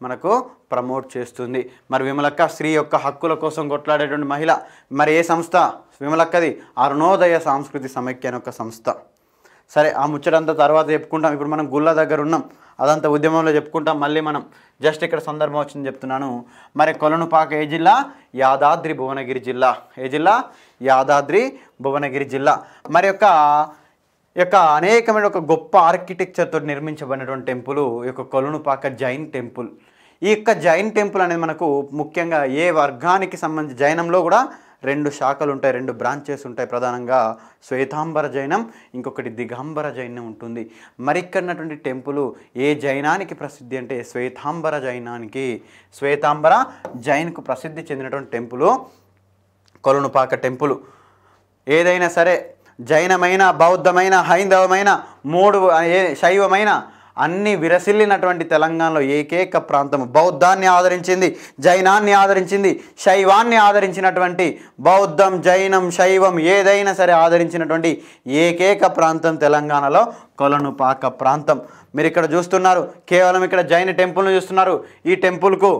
మనకు ప్రమోట్ చేస్తుంది మరి విమలక్క స్త్రీ యొక్క హక్కుల కోసం కొట్లాడేటువంటి మహిళ మరి ఏ సంస్థ విమలక్కది అరుణోదయ సాంస్కృతి సమైక్య అనే ఒక సంస్థ సరే ఆ ముచ్చటంతా తర్వాత చెప్పుకుంటాం ఇప్పుడు మనం గుళ్ళ దగ్గర ఉన్నాం అదంతా ఉద్యమంలో చెప్పుకుంటాం మళ్ళీ మనం జస్ట్ ఇక్కడ సందర్భం వచ్చింది చెప్తున్నాను మరి కొలనుపాక ఏ జిల్లా యాదాద్రి భువనగిరి జిల్లా ఏ జిల్లా యాదాద్రి భువనగిరి జిల్లా మరి యొక్క యొక్క అనేకమైన ఒక గొప్ప ఆర్కిటెక్చర్తో నిర్మించబడినటువంటి టెంపుల్ ఈ యొక్క కొలనుపాక జైన్ టెంపుల్ ఈ యొక్క జైన్ టెంపుల్ అనేది మనకు ముఖ్యంగా ఏ వర్గానికి సంబంధించి జైనంలో కూడా రెండు శాఖలు ఉంటాయి రెండు బ్రాంచెస్ ఉంటాయి ప్రధానంగా శ్వేతాంబర జైనం ఇంకొకటి దిగాంబర జైనం ఉంటుంది మరి ఉన్నటువంటి టెంపుల్ ఏ జైనానికి ప్రసిద్ధి అంటే శ్వేతాంబర జైనానికి శ్వేతాంబర జైన్కు ప్రసిద్ధి చెందినటువంటి టెంపులు కొలనుపాక టెంపులు ఏదైనా సరే జైనమైన బౌద్ధమైన హైందవమైన మూడు ఏ శైవమైన అన్ని విరసిల్లినటువంటి తెలంగాణలో ఏకైక ప్రాంతం బౌద్ధాన్ని ఆదరించింది జైనాన్ని ఆదరించింది శైవాన్ని ఆదరించినటువంటి బౌద్ధం జైనం శైవం ఏదైనా సరే ఆదరించినటువంటి ఏకైక ప్రాంతం తెలంగాణలో కొలనుపాక ప్రాంతం మీరు ఇక్కడ చూస్తున్నారు కేవలం ఇక్కడ జైన టెంపుల్ను చూస్తున్నారు ఈ టెంపుల్కు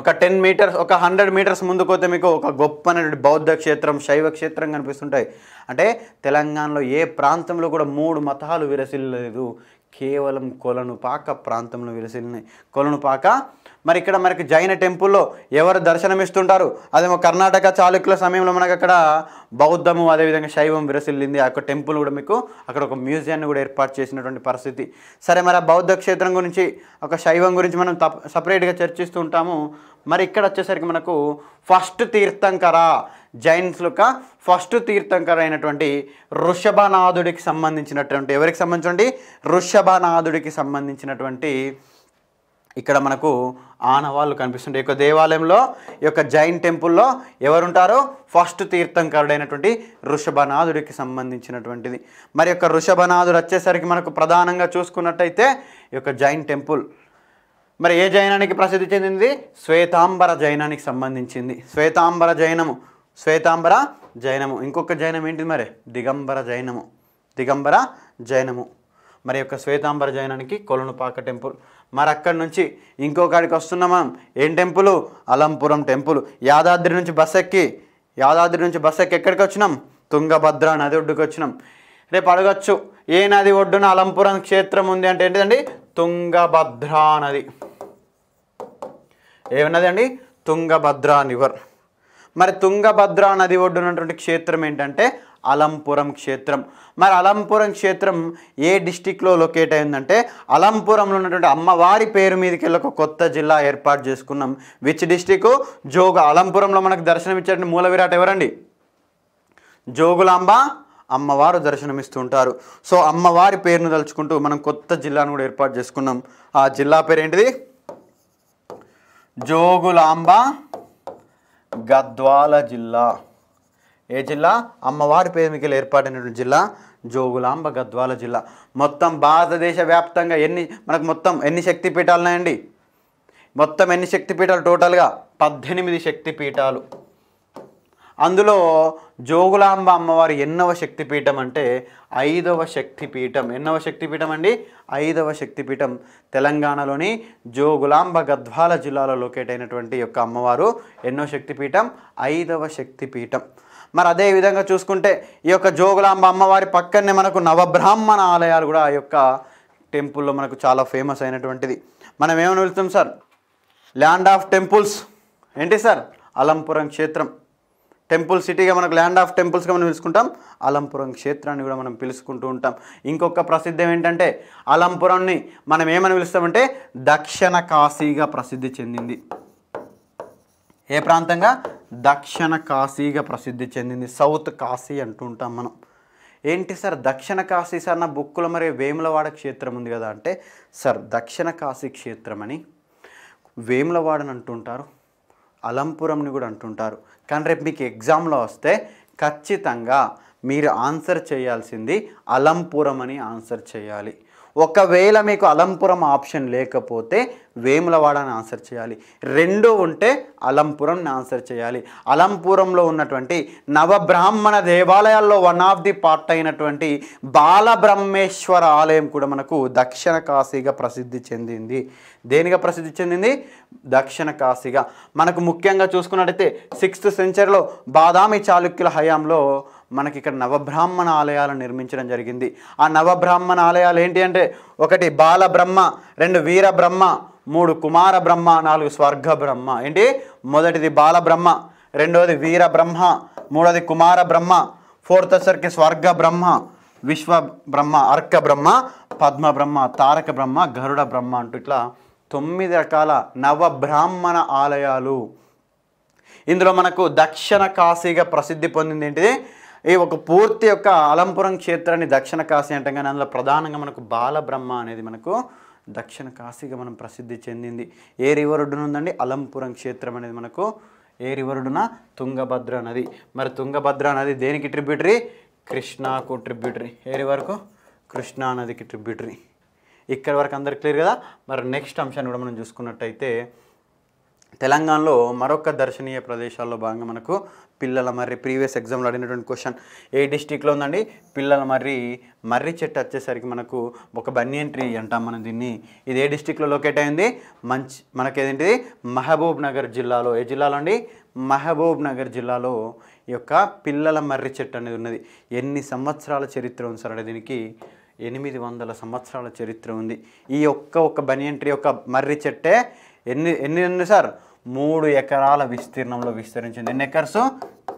ఒక టెన్ మీటర్స్ ఒక హండ్రెడ్ మీటర్స్ ముందుకు పోతే మీకు ఒక గొప్ప బౌద్ధ క్షేత్రం శైవ క్షేత్రం కనిపిస్తుంటాయి అంటే తెలంగాణలో ఏ ప్రాంతంలో కూడా మూడు మతాలు విరసిల్లలేదు కేవలం కొలనుపాక ప్రాంతంలో కొలను కొలనుపాక మరి ఇక్కడ మనకి జైన టెంపుల్లో ఎవరు దర్శనమిస్తుంటారు అదేమో కర్ణాటక చాళుక్యుల సమయంలో మనకు అక్కడ బౌద్ధము అదేవిధంగా శైవం విరసిల్లింది ఆ టెంపుల్ కూడా మీకు అక్కడ ఒక మ్యూజియాన్ని కూడా ఏర్పాటు చేసినటువంటి పరిస్థితి సరే మరి ఆ బౌద్ధ క్షేత్రం గురించి ఒక శైవం గురించి మనం తప్ సపరేట్గా చర్చిస్తూ ఉంటాము మరి ఇక్కడ వచ్చేసరికి మనకు ఫస్ట్ తీర్థంకర జైన్స్ యొక్క ఫస్ట్ అయినటువంటి వృషభనాథుడికి సంబంధించినటువంటి ఎవరికి సంబంధించండి వృషభనాథుడికి సంబంధించినటువంటి ఇక్కడ మనకు ఆనవాళ్ళు కనిపిస్తుంటాయి యొక్క దేవాలయంలో ఈ యొక్క జైన్ టెంపుల్లో ఎవరుంటారో ఫస్ట్ తీర్థంకరుడైనటువంటి ఋషభనాథుడికి సంబంధించినటువంటిది మరి యొక్క ఋషభనాథుడు వచ్చేసరికి మనకు ప్రధానంగా చూసుకున్నట్టయితే ఈ యొక్క జైన్ టెంపుల్ మరి ఏ జైనానికి ప్రసిద్ధి చెందింది శ్వేతాంబర జైనానికి సంబంధించింది శ్వేతాంబర జైనము శ్వేతాంబర జైనము ఇంకొక జైనం ఏంటిది మరి దిగంబర జైనము దిగంబర జైనము మరి యొక్క శ్వేతాంబర జైనానికి కొలనుపాక టెంపుల్ మరి అక్కడి నుంచి ఇంకొకడికి వస్తున్నాం మనం ఏం టెంపుల్ అలంపురం టెంపుల్ యాదాద్రి నుంచి బస్ ఎక్కి యాదాద్రి నుంచి బస్ ఎక్కి ఎక్కడికి వచ్చినాం తుంగభద్ర నది ఒడ్డుకు వచ్చినాం రేపు అడగచ్చు ఏ నది ఒడ్డున అలంపురం క్షేత్రం ఉంది అంటే ఏంటిదండి తుంగభద్రా నది ఏమన్నది అండి తుంగభద్రా నివర్ మరి తుంగభద్ర నది ఉన్నటువంటి క్షేత్రం ఏంటంటే అలంపురం క్షేత్రం మరి అలంపురం క్షేత్రం ఏ డిస్టిక్లో లొకేట్ అయిందంటే అలంపురంలో ఉన్నటువంటి అమ్మవారి పేరు మీదకి వెళ్ళి ఒక కొత్త జిల్లా ఏర్పాటు చేసుకున్నాం విచ్ డిస్టిక్ జోగ అలంపురంలో మనకు ఇచ్చేటువంటి మూల విరాట్ ఎవరండి జోగులాంబ అమ్మవారు ఉంటారు సో అమ్మవారి పేరును తలుచుకుంటూ మనం కొత్త జిల్లాను కూడా ఏర్పాటు చేసుకున్నాం ఆ జిల్లా పేరు ఏంటిది జోగులాంబ గద్వాల జిల్లా ఏ జిల్లా అమ్మవారి పేరుమికలు ఏర్పాటైనటువంటి జిల్లా జోగులాంబ గద్వాల జిల్లా మొత్తం భారతదేశ వ్యాప్తంగా ఎన్ని మనకు మొత్తం ఎన్ని శక్తిపీఠాలు ఉన్నాయండి మొత్తం ఎన్ని శక్తిపీఠాలు టోటల్గా పద్దెనిమిది శక్తిపీఠాలు అందులో జోగులాంబ అమ్మవారి ఎన్నవ శక్తిపీఠం అంటే ఐదవ శక్తిపీఠం ఎన్నవ శక్తిపీఠం అండి ఐదవ శక్తిపీఠం తెలంగాణలోని జోగులాంబ గద్వాల జిల్లాలో లొకేట్ అయినటువంటి యొక్క అమ్మవారు ఎన్నో శక్తిపీఠం ఐదవ శక్తిపీఠం మరి అదే విధంగా చూసుకుంటే ఈ యొక్క జోగులాంబ అమ్మవారి పక్కనే మనకు నవబ్రాహ్మణ ఆలయాలు కూడా ఆ యొక్క టెంపుల్లో మనకు చాలా ఫేమస్ అయినటువంటిది మనం ఏమని వెళ్తాం సార్ ల్యాండ్ ఆఫ్ టెంపుల్స్ ఏంటి సార్ అలంపురం క్షేత్రం టెంపుల్ సిటీగా మనకు ల్యాండ్ ఆఫ్ టెంపుల్స్గా మనం పిలుచుకుంటాం అలంపురం క్షేత్రాన్ని కూడా మనం పిలుచుకుంటూ ఉంటాం ఇంకొక ప్రసిద్ధం ఏంటంటే అలంపురంని మనం ఏమని పిలుస్తామంటే దక్షిణ కాశీగా ప్రసిద్ధి చెందింది ఏ ప్రాంతంగా దక్షిణ కాశీగా ప్రసిద్ధి చెందింది సౌత్ కాశీ అంటూ ఉంటాం మనం ఏంటి సార్ దక్షిణ కాశీ సార్ నా బుక్కుల మరి వేములవాడ క్షేత్రం ఉంది కదా అంటే సార్ దక్షిణ కాశీ క్షేత్రం అని వేములవాడని అంటుంటారు అలంపురంని కూడా అంటుంటారు కానీ రేపు మీకు ఎగ్జామ్లో వస్తే ఖచ్చితంగా మీరు ఆన్సర్ చేయాల్సింది అలంపురం అని ఆన్సర్ చేయాలి ఒకవేళ మీకు అలంపురం ఆప్షన్ లేకపోతే వేములవాడని ఆన్సర్ చేయాలి రెండు ఉంటే అలంపురం ఆన్సర్ చేయాలి అలంపురంలో ఉన్నటువంటి నవబ్రాహ్మణ దేవాలయాల్లో వన్ ఆఫ్ ది పార్ట్ అయినటువంటి బాలబ్రహ్మేశ్వర ఆలయం కూడా మనకు దక్షిణ కాశీగా ప్రసిద్ధి చెందింది దేనిగా ప్రసిద్ధి చెందింది దక్షిణ కాశీగా మనకు ముఖ్యంగా చూసుకున్నట్టయితే సిక్స్త్ సెంచరీలో బాదామి చాళుక్యుల హయాంలో మనకి ఇక్కడ నవబ్రాహ్మణ ఆలయాలను నిర్మించడం జరిగింది ఆ నవబ్రాహ్మణ ఆలయాలు ఏంటి అంటే ఒకటి బాల బ్రహ్మ రెండు వీర బ్రహ్మ మూడు కుమార బ్రహ్మ నాలుగు స్వర్గ బ్రహ్మ ఏంటి మొదటిది బాల బ్రహ్మ రెండవది వీర బ్రహ్మ మూడవది కుమార బ్రహ్మ ఫోర్త్ సర్కి స్వర్గ బ్రహ్మ విశ్వ బ్రహ్మ అర్క బ్రహ్మ పద్మ బ్రహ్మ తారక బ్రహ్మ గరుడ బ్రహ్మ అంటూ ఇట్లా తొమ్మిది రకాల నవబ్రాహ్మణ ఆలయాలు ఇందులో మనకు దక్షిణ కాశీగా ప్రసిద్ధి పొందింది ఏంటిది ఈ ఒక పూర్తి యొక్క అలంపురం క్షేత్రాన్ని దక్షిణ కాశీ అంటాం కానీ అందులో ప్రధానంగా మనకు బాలబ్రహ్మ అనేది మనకు దక్షిణ కాశీగా మనం ప్రసిద్ధి చెందింది ఏ రివర్ ఒడ్డున ఉందండి అలంపురం క్షేత్రం అనేది మనకు ఏ రివర్ ఒడ్డున తుంగభద్ర నది మరి తుంగభద్ర నది దేనికి ట్రిబ్యూటరీ కృష్ణాకు ట్రిబ్యూటరీ ఏ రివర్కు కృష్ణా నదికి ట్రిబ్యూటరీ ఇక్కడ వరకు అందరు క్లియర్ కదా మరి నెక్స్ట్ అంశాన్ని కూడా మనం చూసుకున్నట్టయితే తెలంగాణలో మరొక దర్శనీయ ప్రదేశాల్లో భాగంగా మనకు పిల్లల మర్రి ప్రీవియస్ ఎగ్జామ్లో అడిగినటువంటి క్వశ్చన్ ఏ డిస్టిక్లో ఉందండి పిల్లల మర్రి మర్రి చెట్టు వచ్చేసరికి మనకు ఒక బన్యన్ ట్రీ అంటాం మనం దీన్ని ఇది ఏ డిస్టిక్లో లొకేట్ అయింది మంచి మనకేదేంటిది మహబూబ్ నగర్ జిల్లాలో ఏ జిల్లాలో అండి మహబూబ్ నగర్ జిల్లాలో ఈ యొక్క పిల్లల మర్రి చెట్టు అనేది ఉన్నది ఎన్ని సంవత్సరాల చరిత్ర ఉంది సార్ దీనికి ఎనిమిది వందల సంవత్సరాల చరిత్ర ఉంది ఈ ఒక్క ఒక్క బనియన్ ట్రీ యొక్క మర్రి చెట్టే ఎన్ని ఎన్ని ఉంది సార్ మూడు ఎకరాల విస్తీర్ణంలో విస్తరించింది ఎన్ని ఎకర్స్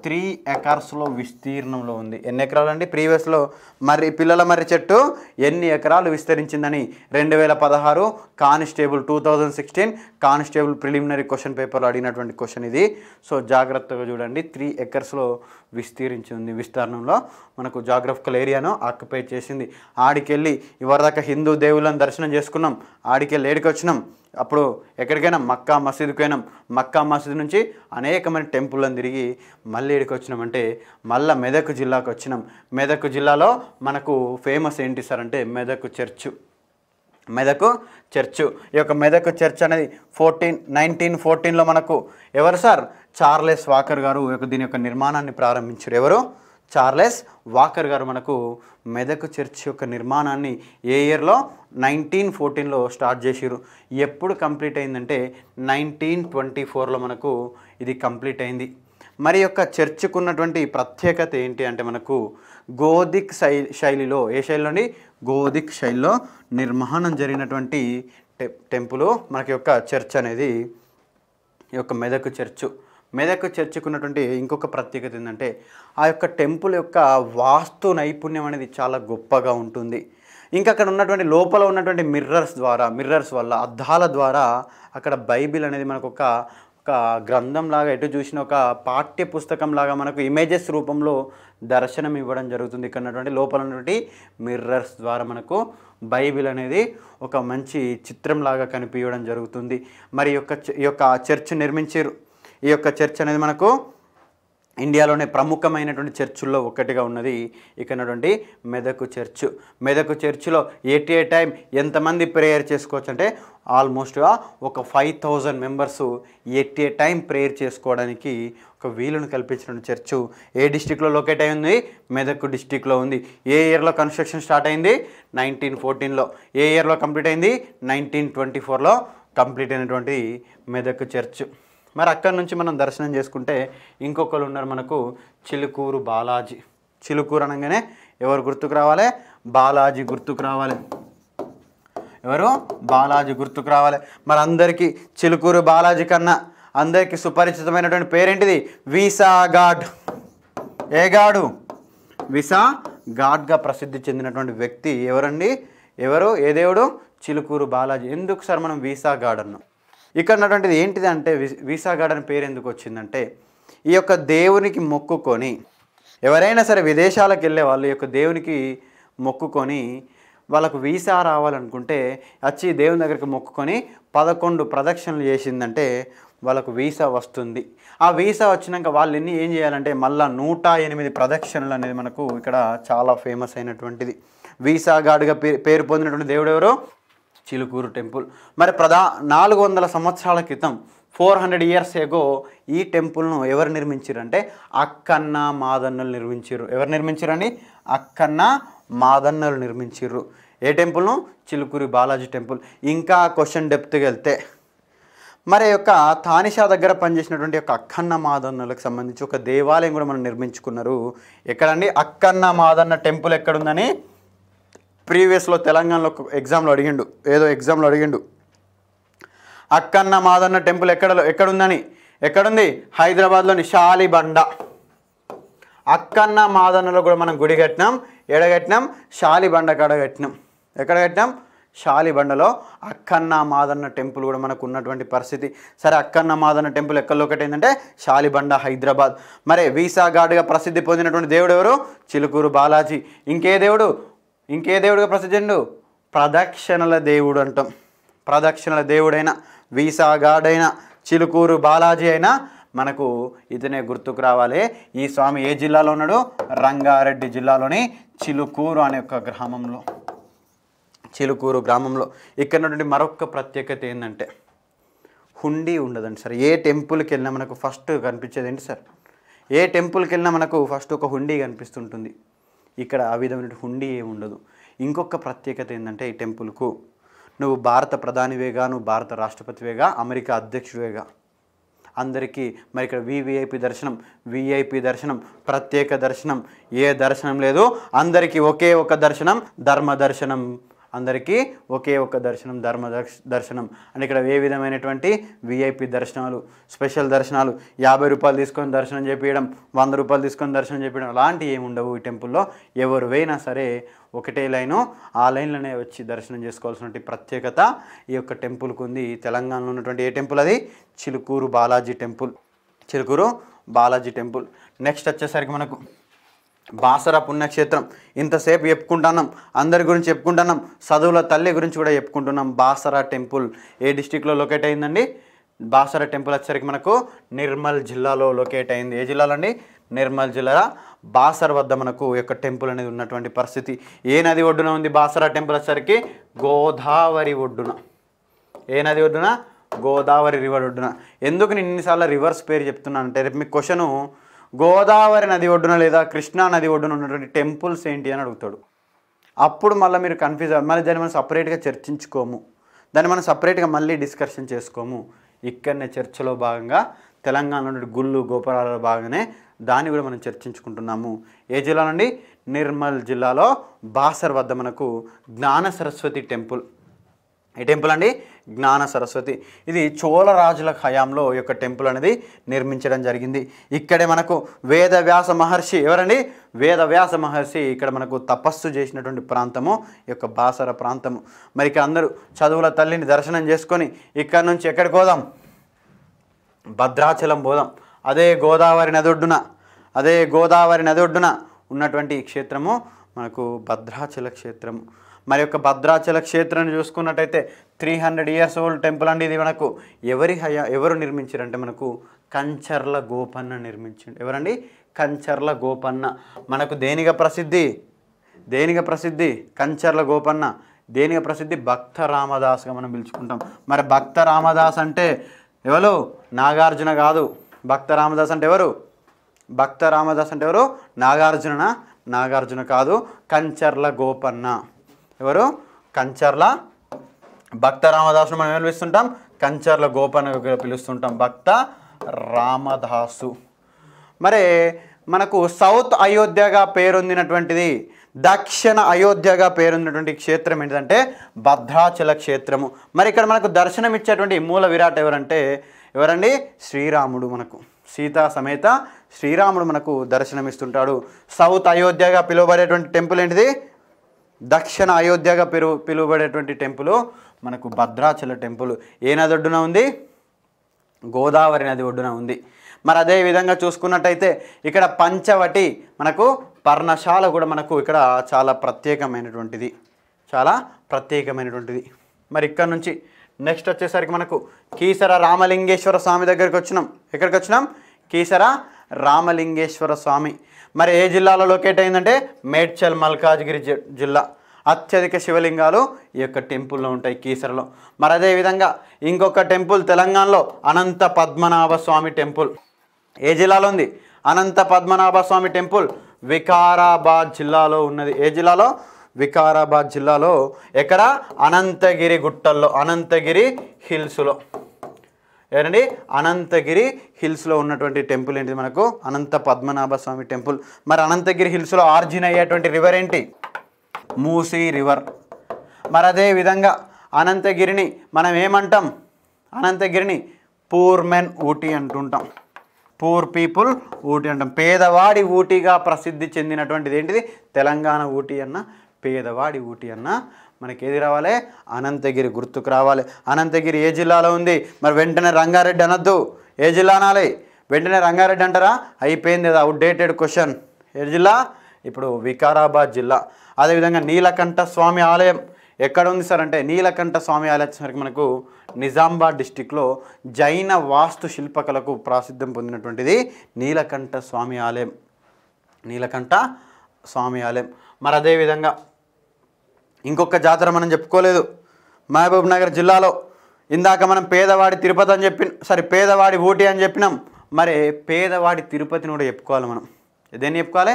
త్రీ ఎకర్స్లో విస్తీర్ణంలో ఉంది ఎన్ని ఎకరాలు అండి ప్రీవియస్లో మరి పిల్లల మర్రి చెట్టు ఎన్ని ఎకరాలు విస్తరించిందని రెండు వేల పదహారు constable two thousand sixteen constable preliminary question పేపర్లో అడిగినటువంటి క్వశ్చన్ ఇది సో జాగ్రత్తగా చూడండి త్రీ ఎకర్స్లో విస్తీరించింది విస్తీర్ణంలో మనకు జాగ్రఫికల్ ఏరియాను ఆక్యుపై చేసింది ఆడికెళ్ళి ఇవరిదాకా హిందూ దేవులను దర్శనం చేసుకున్నాం ఆడికెళ్ళి ఏడికి వచ్చినాం అప్పుడు ఎక్కడికైనా మక్కా మసీదుకు అయినాం మక్కా మసీదు నుంచి అనేకమైన టెంపుల్లను తిరిగి మళ్ళీ ఇక్కడికి వచ్చినామంటే మళ్ళీ మెదక్ జిల్లాకు వచ్చినాం మెదక్ జిల్లాలో మనకు ఫేమస్ ఏంటి సార్ అంటే మెదక్ చర్చు మెదకు చర్చ్ ఈ యొక్క మెదక్ చర్చ్ అనేది ఫోర్టీన్ నైన్టీన్ ఫోర్టీన్లో మనకు ఎవరు సార్ చార్లెస్ వాకర్ గారు దీని యొక్క నిర్మాణాన్ని ప్రారంభించారు ఎవరు చార్లెస్ వాకర్ గారు మనకు మెదక్ చర్చ్ యొక్క నిర్మాణాన్ని ఏ ఇయర్లో నైన్టీన్ ఫోర్టీన్లో స్టార్ట్ చేసిరు ఎప్పుడు కంప్లీట్ అయిందంటే నైన్టీన్ ట్వంటీ ఫోర్లో మనకు ఇది కంప్లీట్ అయింది మరి యొక్క చర్చ్కున్నటువంటి ప్రత్యేకత ఏంటి అంటే మనకు గోధిక్ శై శైలిలో ఏ శైలిలోని గోధిక్ శైలిలో నిర్మాణం జరిగినటువంటి టెంపుల్ మనకి యొక్క చర్చ్ అనేది ఈ యొక్క మెదక్ చర్చు మెదక్ చర్చకున్నటువంటి ఇంకొక ప్రత్యేకత ఏంటంటే ఆ యొక్క టెంపుల్ యొక్క వాస్తు నైపుణ్యం అనేది చాలా గొప్పగా ఉంటుంది ఇంకా అక్కడ ఉన్నటువంటి లోపల ఉన్నటువంటి మిర్రర్స్ ద్వారా మిర్రర్స్ వల్ల అద్దాల ద్వారా అక్కడ బైబిల్ అనేది మనకు ఒక ఒక గ్రంథం లాగా ఎటు చూసిన ఒక పాఠ్య పుస్తకం లాగా మనకు ఇమేజెస్ రూపంలో దర్శనం ఇవ్వడం జరుగుతుంది ఇక్కడ ఉన్నటువంటి లోపల ఉన్నటువంటి మిర్రర్స్ ద్వారా మనకు బైబిల్ అనేది ఒక మంచి చిత్రంలాగా కనిపించడం జరుగుతుంది మరి యొక్క యొక్క చర్చ్ నిర్మించారు ఈ యొక్క చర్చ్ అనేది మనకు ఇండియాలోనే ప్రముఖమైనటువంటి చర్చుల్లో ఒకటిగా ఉన్నది ఇక్కడటువంటి మెదకు చర్చ్ మెదకు చర్చిలో ఎట్ ఏ టైం ఎంతమంది ప్రేయర్ చేసుకోవచ్చు అంటే ఆల్మోస్ట్గా ఒక five thousand members at a time prayer చేసుకోవడానికి ఒక వీలును కల్పించినటువంటి చర్చు ఏ డిస్టిక్లో లొకేట్ అయి ఉంది మెదక్ డిస్టిక్లో ఉంది ఏ ఇయర్లో కన్స్ట్రక్షన్ స్టార్ట్ అయింది నైన్టీన్ ఫోర్టీన్లో ఏ ఇయర్లో కంప్లీట్ అయింది నైన్టీన్ ట్వంటీ ఫోర్లో కంప్లీట్ అయినటువంటి మెదక్ చర్చ్ మరి అక్కడి నుంచి మనం దర్శనం చేసుకుంటే ఇంకొకరు ఉన్నారు మనకు చిలుకూరు బాలాజీ చిలుకూరు అనగానే ఎవరు గుర్తుకు రావాలి బాలాజీ గుర్తుకు రావాలి ఎవరు బాలాజీ గుర్తుకు రావాలి మరి అందరికీ చిలుకూరు బాలాజీ కన్నా అందరికీ సుపరిచితమైనటువంటి పేరేంటిది వీసా గాడ్ ఏ గాడు విసా గాడ్గా ప్రసిద్ధి చెందినటువంటి వ్యక్తి ఎవరండి ఎవరు ఏ దేవుడు చిలుకూరు బాలాజీ ఎందుకు సార్ మనం వీసా గాడ్ అన్నాం ఇక్కడ ఉన్నటువంటిది ఏంటిది అంటే వీసా గార్డెన్ పేరు ఎందుకు వచ్చిందంటే ఈ యొక్క దేవునికి మొక్కుకొని ఎవరైనా సరే విదేశాలకు వెళ్ళే వాళ్ళు ఈ యొక్క దేవునికి మొక్కుకొని వాళ్ళకు వీసా రావాలనుకుంటే వచ్చి దేవుని దగ్గరికి మొక్కుకొని పదకొండు ప్రదక్షిణలు చేసిందంటే వాళ్ళకు వీసా వస్తుంది ఆ వీసా వచ్చినాక వాళ్ళు ఎన్ని ఏం చేయాలంటే మళ్ళీ నూట ఎనిమిది ప్రదక్షిణలు అనేది మనకు ఇక్కడ చాలా ఫేమస్ అయినటువంటిది వీసా గార్డుగా పేరు పొందినటువంటి దేవుడు ఎవరు చిలుకూరు టెంపుల్ మరి ప్రధా నాలుగు వందల సంవత్సరాల క్రితం ఫోర్ హండ్రెడ్ ఇయర్స్ ఏగో ఈ టెంపుల్ను ఎవరు నిర్మించారంటే అక్కన్న మాదన్నలు నిర్మించారు ఎవరు నిర్మించారండి అక్కన్న మాదన్నలు నిర్మించారు ఏ టెంపుల్ను చిలుకూరి బాలాజీ టెంపుల్ ఇంకా క్వశ్చన్ డెప్త్కి వెళ్తే మరి యొక్క తానిషా దగ్గర పనిచేసినటువంటి యొక్క అక్కన్న మాదన్నలకు సంబంధించి ఒక దేవాలయం కూడా మనం నిర్మించుకున్నారు ఎక్కడండి అక్కన్న మాదన్న టెంపుల్ ఎక్కడుందని ప్రీవియస్లో తెలంగాణలో ఎగ్జామ్లో అడిగిండు ఏదో ఎగ్జామ్లో అడిగిండు అక్కన్న మాదన్న టెంపుల్ ఎక్కడ ఎక్కడుందని ఎక్కడుంది హైదరాబాద్లోని షాలిబండ అక్కన్న మాదన్నలో కూడా మనం గుడి కట్టినాం ఎడగట్టినాం షాలిబండ కాడ కట్టినాం ఎక్కడ కట్టినాం షాలిబండలో అక్కన్న మాదన్న టెంపుల్ కూడా మనకు ఉన్నటువంటి పరిస్థితి సరే అక్కన్న మాదన్న టెంపుల్ ఎక్కడ ఒకటి ఏంటంటే షాలిబండ హైదరాబాద్ మరి వీసా గార్డుగా ప్రసిద్ధి పొందినటువంటి దేవుడు ఎవరు చిలుకూరు బాలాజీ ఇంకే దేవుడు ఇంకే దేవుడుగా ప్రసిద్ధుడు ప్రదక్షిణల దేవుడు అంటాం ప్రదక్షిణల దేవుడైన వీసా గాడైన చిలుకూరు బాలాజీ అయినా మనకు ఇతనే గుర్తుకు రావాలి ఈ స్వామి ఏ జిల్లాలో ఉన్నాడు రంగారెడ్డి జిల్లాలోని చిలుకూరు అనే ఒక గ్రామంలో చిలుకూరు గ్రామంలో ఇక్కడ నుండి మరొక ప్రత్యేకత ఏంటంటే హుండీ ఉండదండి సార్ ఏ టెంపుల్కి వెళ్ళినా మనకు ఫస్ట్ కనిపించేది ఏంటి సార్ ఏ టెంపుల్కి వెళ్ళినా మనకు ఫస్ట్ ఒక హుండీ కనిపిస్తుంటుంది ఇక్కడ ఆ విధమైన హుండీ ఏమి ఉండదు ఇంకొక ప్రత్యేకత ఏంటంటే ఈ టెంపుల్కు నువ్వు భారత ప్రధానివేగా నువ్వు భారత రాష్ట్రపతివేగా అమెరికా అధ్యక్షుడివేగా అందరికీ మరి ఇక్కడ వివిఐపి దర్శనం విఐపి దర్శనం ప్రత్యేక దర్శనం ఏ దర్శనం లేదు అందరికీ ఒకే ఒక దర్శనం ధర్మ దర్శనం అందరికీ ఒకే ఒక దర్శనం ధర్మ దర్శనం అండ్ ఇక్కడ ఏ విధమైనటువంటి విఐపి దర్శనాలు స్పెషల్ దర్శనాలు యాభై రూపాయలు తీసుకొని దర్శనం చేపించడం వంద రూపాయలు తీసుకొని దర్శనం చేపించడం అలాంటివి ఏమి ఉండవు ఈ టెంపుల్లో ఎవరు పోయినా సరే ఒకటే లైను ఆ లైన్లోనే వచ్చి దర్శనం చేసుకోవాల్సినటువంటి ప్రత్యేకత ఈ యొక్క టెంపుల్కి ఉంది తెలంగాణలో ఉన్నటువంటి ఏ టెంపుల్ అది Chilkur Balaji temple Chilkur Balaji temple next వచ్చేసరికి మనకు బాసర పుణ్యక్షేత్రం ఇంతసేపు చెప్పుకుంటున్నాం అందరి గురించి చెప్పుకుంటున్నాం చదువుల తల్లి గురించి కూడా చెప్పుకుంటున్నాం బాసర టెంపుల్ ఏ డిస్టిక్లో లొకేట్ అయిందండి బాసర టెంపుల్ వచ్చేసరికి మనకు నిర్మల్ జిల్లాలో లొకేట్ అయింది ఏ జిల్లాలో అండి నిర్మల్ జిల్లా బాసర వద్ద మనకు యొక్క టెంపుల్ అనేది ఉన్నటువంటి పరిస్థితి ఏ నది ఒడ్డున ఉంది బాసర టెంపుల్ వచ్చేసరికి గోదావరి ఒడ్డున ఏ నది ఒడ్డున గోదావరి రివర్ ఒడ్డున ఎందుకు నేను ఇన్నిసార్లు రివర్స్ పేరు చెప్తున్నాను అంటే రేపు మీకు క్వశ్చను గోదావరి నది ఒడ్డున లేదా కృష్ణా నది ఒడ్డున ఉన్నటువంటి టెంపుల్స్ ఏంటి అని అడుగుతాడు అప్పుడు మళ్ళీ మీరు కన్ఫ్యూజ్ అవ్వాలి మళ్ళీ దాన్ని మనం సపరేట్గా చర్చించుకోము దాన్ని మనం సపరేట్గా మళ్ళీ డిస్కషన్ చేసుకోము ఇక్కడనే చర్చలో భాగంగా తెలంగాణలో గుళ్ళు గోపురాలలో భాగంగానే దాన్ని కూడా మనం చర్చించుకుంటున్నాము ఏ జిల్లా నుండి నిర్మల్ జిల్లాలో బాసర్ వద్ద మనకు జ్ఞాన సరస్వతి టెంపుల్ ఈ టెంపుల్ అండి జ్ఞాన సరస్వతి ఇది చోళ రాజుల హయాంలో యొక్క టెంపుల్ అనేది నిర్మించడం జరిగింది ఇక్కడే మనకు వేదవ్యాస మహర్షి ఎవరండి వేదవ్యాస మహర్షి ఇక్కడ మనకు తపస్సు చేసినటువంటి ప్రాంతము యొక్క బాసర ప్రాంతము మరి ఇక్కడ అందరూ చదువుల తల్లిని దర్శనం చేసుకొని ఇక్కడ నుంచి ఎక్కడికి పోదాం భద్రాచలం పోదాం అదే గోదావరి నది ఒడ్డున అదే గోదావరి నది ఒడ్డున ఉన్నటువంటి క్షేత్రము మనకు భద్రాచల క్షేత్రము మరి యొక్క భద్రాచల క్షేత్రాన్ని చూసుకున్నట్టయితే three hundred years old temple అండి ఇది మనకు ఎవరి హయా ఎవరు నిర్మించారంటే మనకు కంచర్ల గోపన్న నిర్మించండి ఎవరండి కంచర్ల గోపన్న మనకు దేనిగా ప్రసిద్ధి దేనిగా ప్రసిద్ధి కంచర్ల గోపన్న దేనిగా ప్రసిద్ధి భక్త రామదాస్గా మనం పిలుచుకుంటాం మరి భక్త రామదాస్ అంటే ఎవరు నాగార్జున కాదు భక్త రామదాస్ అంటే ఎవరు భక్త రామదాస్ అంటే ఎవరు నాగార్జున నాగార్జున కాదు కంచర్ల గోపన్న ఎవరు కంచర్ల భక్త రామదాసును మనం ఏం పిలుస్తుంటాం కంచర్ల గోపన పిలుస్తుంటాం భక్త రామదాసు మరి మనకు సౌత్ అయోధ్యగా పేరొందినటువంటిది దక్షిణ అయోధ్యగా పేరున్నటువంటి క్షేత్రం ఏంటంటే భద్రాచల క్షేత్రము మరి ఇక్కడ మనకు దర్శనం ఇచ్చేటువంటి మూల విరాట్ ఎవరంటే ఎవరండి శ్రీరాముడు మనకు సీతా సమేత శ్రీరాముడు మనకు దర్శనమిస్తుంటాడు సౌత్ అయోధ్యగా పిలువబడేటువంటి టెంపుల్ ఏంటిది దక్షిణ అయోధ్యగా పిలువ పిలువబడేటువంటి టెంపుల్ మనకు భద్రాచల టెంపుల్ ఏ నది ఒడ్డున ఉంది గోదావరి నది ఒడ్డున ఉంది మరి అదే విధంగా చూసుకున్నట్టయితే ఇక్కడ పంచవటి మనకు పర్ణశాల కూడా మనకు ఇక్కడ చాలా ప్రత్యేకమైనటువంటిది చాలా ప్రత్యేకమైనటువంటిది మరి ఇక్కడ నుంచి నెక్స్ట్ వచ్చేసరికి మనకు కీసర రామలింగేశ్వర స్వామి దగ్గరికి వచ్చినాం ఎక్కడికి వచ్చినాం కీసర రామలింగేశ్వర స్వామి మరి ఏ జిల్లాలో లొకేట్ అయిందంటే మేడ్చల్ మల్కాజ్గిరి జిల్లా అత్యధిక శివలింగాలు ఈ యొక్క టెంపుల్లో ఉంటాయి కీసరలో మరి అదేవిధంగా ఇంకొక టెంపుల్ తెలంగాణలో అనంత పద్మనాభ స్వామి టెంపుల్ ఏ జిల్లాలో ఉంది అనంత పద్మనాభ స్వామి టెంపుల్ వికారాబాద్ జిల్లాలో ఉన్నది ఏ జిల్లాలో వికారాబాద్ జిల్లాలో ఎక్కడ అనంతగిరి గుట్టల్లో అనంతగిరి హిల్స్లో ఏంటండి అనంతగిరి హిల్స్లో ఉన్నటువంటి టెంపుల్ ఏంటి మనకు అనంత పద్మనాభ స్వామి టెంపుల్ మరి అనంతగిరి హిల్స్లో ఆర్జిన్ అయ్యేటువంటి రివర్ ఏంటి మూసీ రివర్ మరి అదే విధంగా అనంతగిరిని మనం ఏమంటాం అనంతగిరిని పూర్ మెన్ ఊటీ అంటుంటాం పూర్ పీపుల్ ఊటీ అంటాం పేదవాడి ఊటీగా ప్రసిద్ధి చెందినటువంటిది ఏంటిది తెలంగాణ ఊటీ అన్న పేదవాడి ఊటీ అన్న మనకి ఏది రావాలి అనంతగిరి గుర్తుకు రావాలి అనంతగిరి ఏ జిల్లాలో ఉంది మరి వెంటనే రంగారెడ్డి అనొద్దు ఏ జిల్లా అనాలి వెంటనే రంగారెడ్డి అంటారా అయిపోయింది అది అవుట్డేటెడ్ క్వశ్చన్ ఏ జిల్లా ఇప్పుడు వికారాబాద్ జిల్లా అదేవిధంగా నీలకంఠ స్వామి ఆలయం ఎక్కడ ఉంది సార్ అంటే నీలకంఠ స్వామి ఆలయం వచ్చేసరికి మనకు నిజామాబాద్ డిస్టిక్లో జైన వాస్తు శిల్పకలకు ప్రసిద్ధం పొందినటువంటిది నీలకంఠ స్వామి ఆలయం నీలకంఠ స్వామి ఆలయం మరి అదేవిధంగా ఇంకొక జాతర మనం చెప్పుకోలేదు మహబూబ్ నగర్ జిల్లాలో ఇందాక మనం పేదవాడి తిరుపతి అని చెప్పి సారీ పేదవాడి ఊటీ అని చెప్పినాం మరి పేదవాడి తిరుపతిని కూడా చెప్పుకోవాలి మనం దేన్ని చెప్పుకోవాలి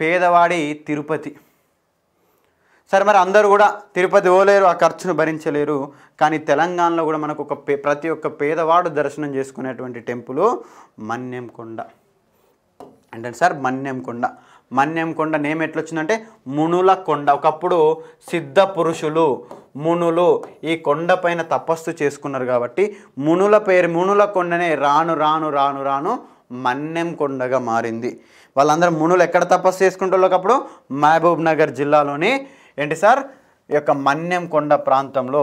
పేదవాడి తిరుపతి సరే మరి అందరూ కూడా తిరుపతి పోలేరు ఆ ఖర్చును భరించలేరు కానీ తెలంగాణలో కూడా మనకు ఒక పే ప్రతి ఒక్క పేదవాడు దర్శనం చేసుకునేటువంటి టెంపుల్ మన్యంకొండ అంటే సార్ మన్యంకొండ మన్యం కొండ నేమ్ ఎట్లొచ్చిందంటే మునుల కొండ ఒకప్పుడు సిద్ధ పురుషులు మునులు ఈ కొండ పైన తపస్సు చేసుకున్నారు కాబట్టి మునుల పేరు మునుల కొండనే రాను రాను రాను రాను మన్యం కొండగా మారింది వాళ్ళందరూ మునులు ఎక్కడ తపస్సు చేసుకుంటారు ఒకప్పుడు మహబూబ్ నగర్ జిల్లాలోని ఏంటి సార్ ఈ యొక్క మన్యం కొండ ప్రాంతంలో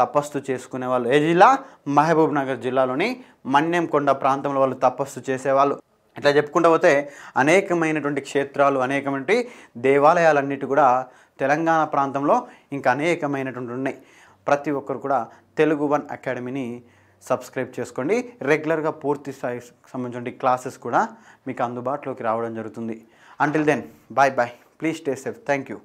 తపస్సు చేసుకునే వాళ్ళు ఏ జిల్లా మహబూబ్ నగర్ జిల్లాలోని మన్యం కొండ ప్రాంతంలో వాళ్ళు తపస్సు చేసేవాళ్ళు ఇట్లా చెప్పుకుంటూ పోతే అనేకమైనటువంటి క్షేత్రాలు అనేకమైనటువంటి దేవాలయాలన్నిటి కూడా తెలంగాణ ప్రాంతంలో ఇంకా అనేకమైనటువంటి ఉన్నాయి ప్రతి ఒక్కరు కూడా తెలుగు వన్ అకాడమీని సబ్స్క్రైబ్ చేసుకోండి రెగ్యులర్గా పూర్తి స్థాయి సంబంధించిన క్లాసెస్ కూడా మీకు అందుబాటులోకి రావడం జరుగుతుంది until then bye bye please stay safe thank you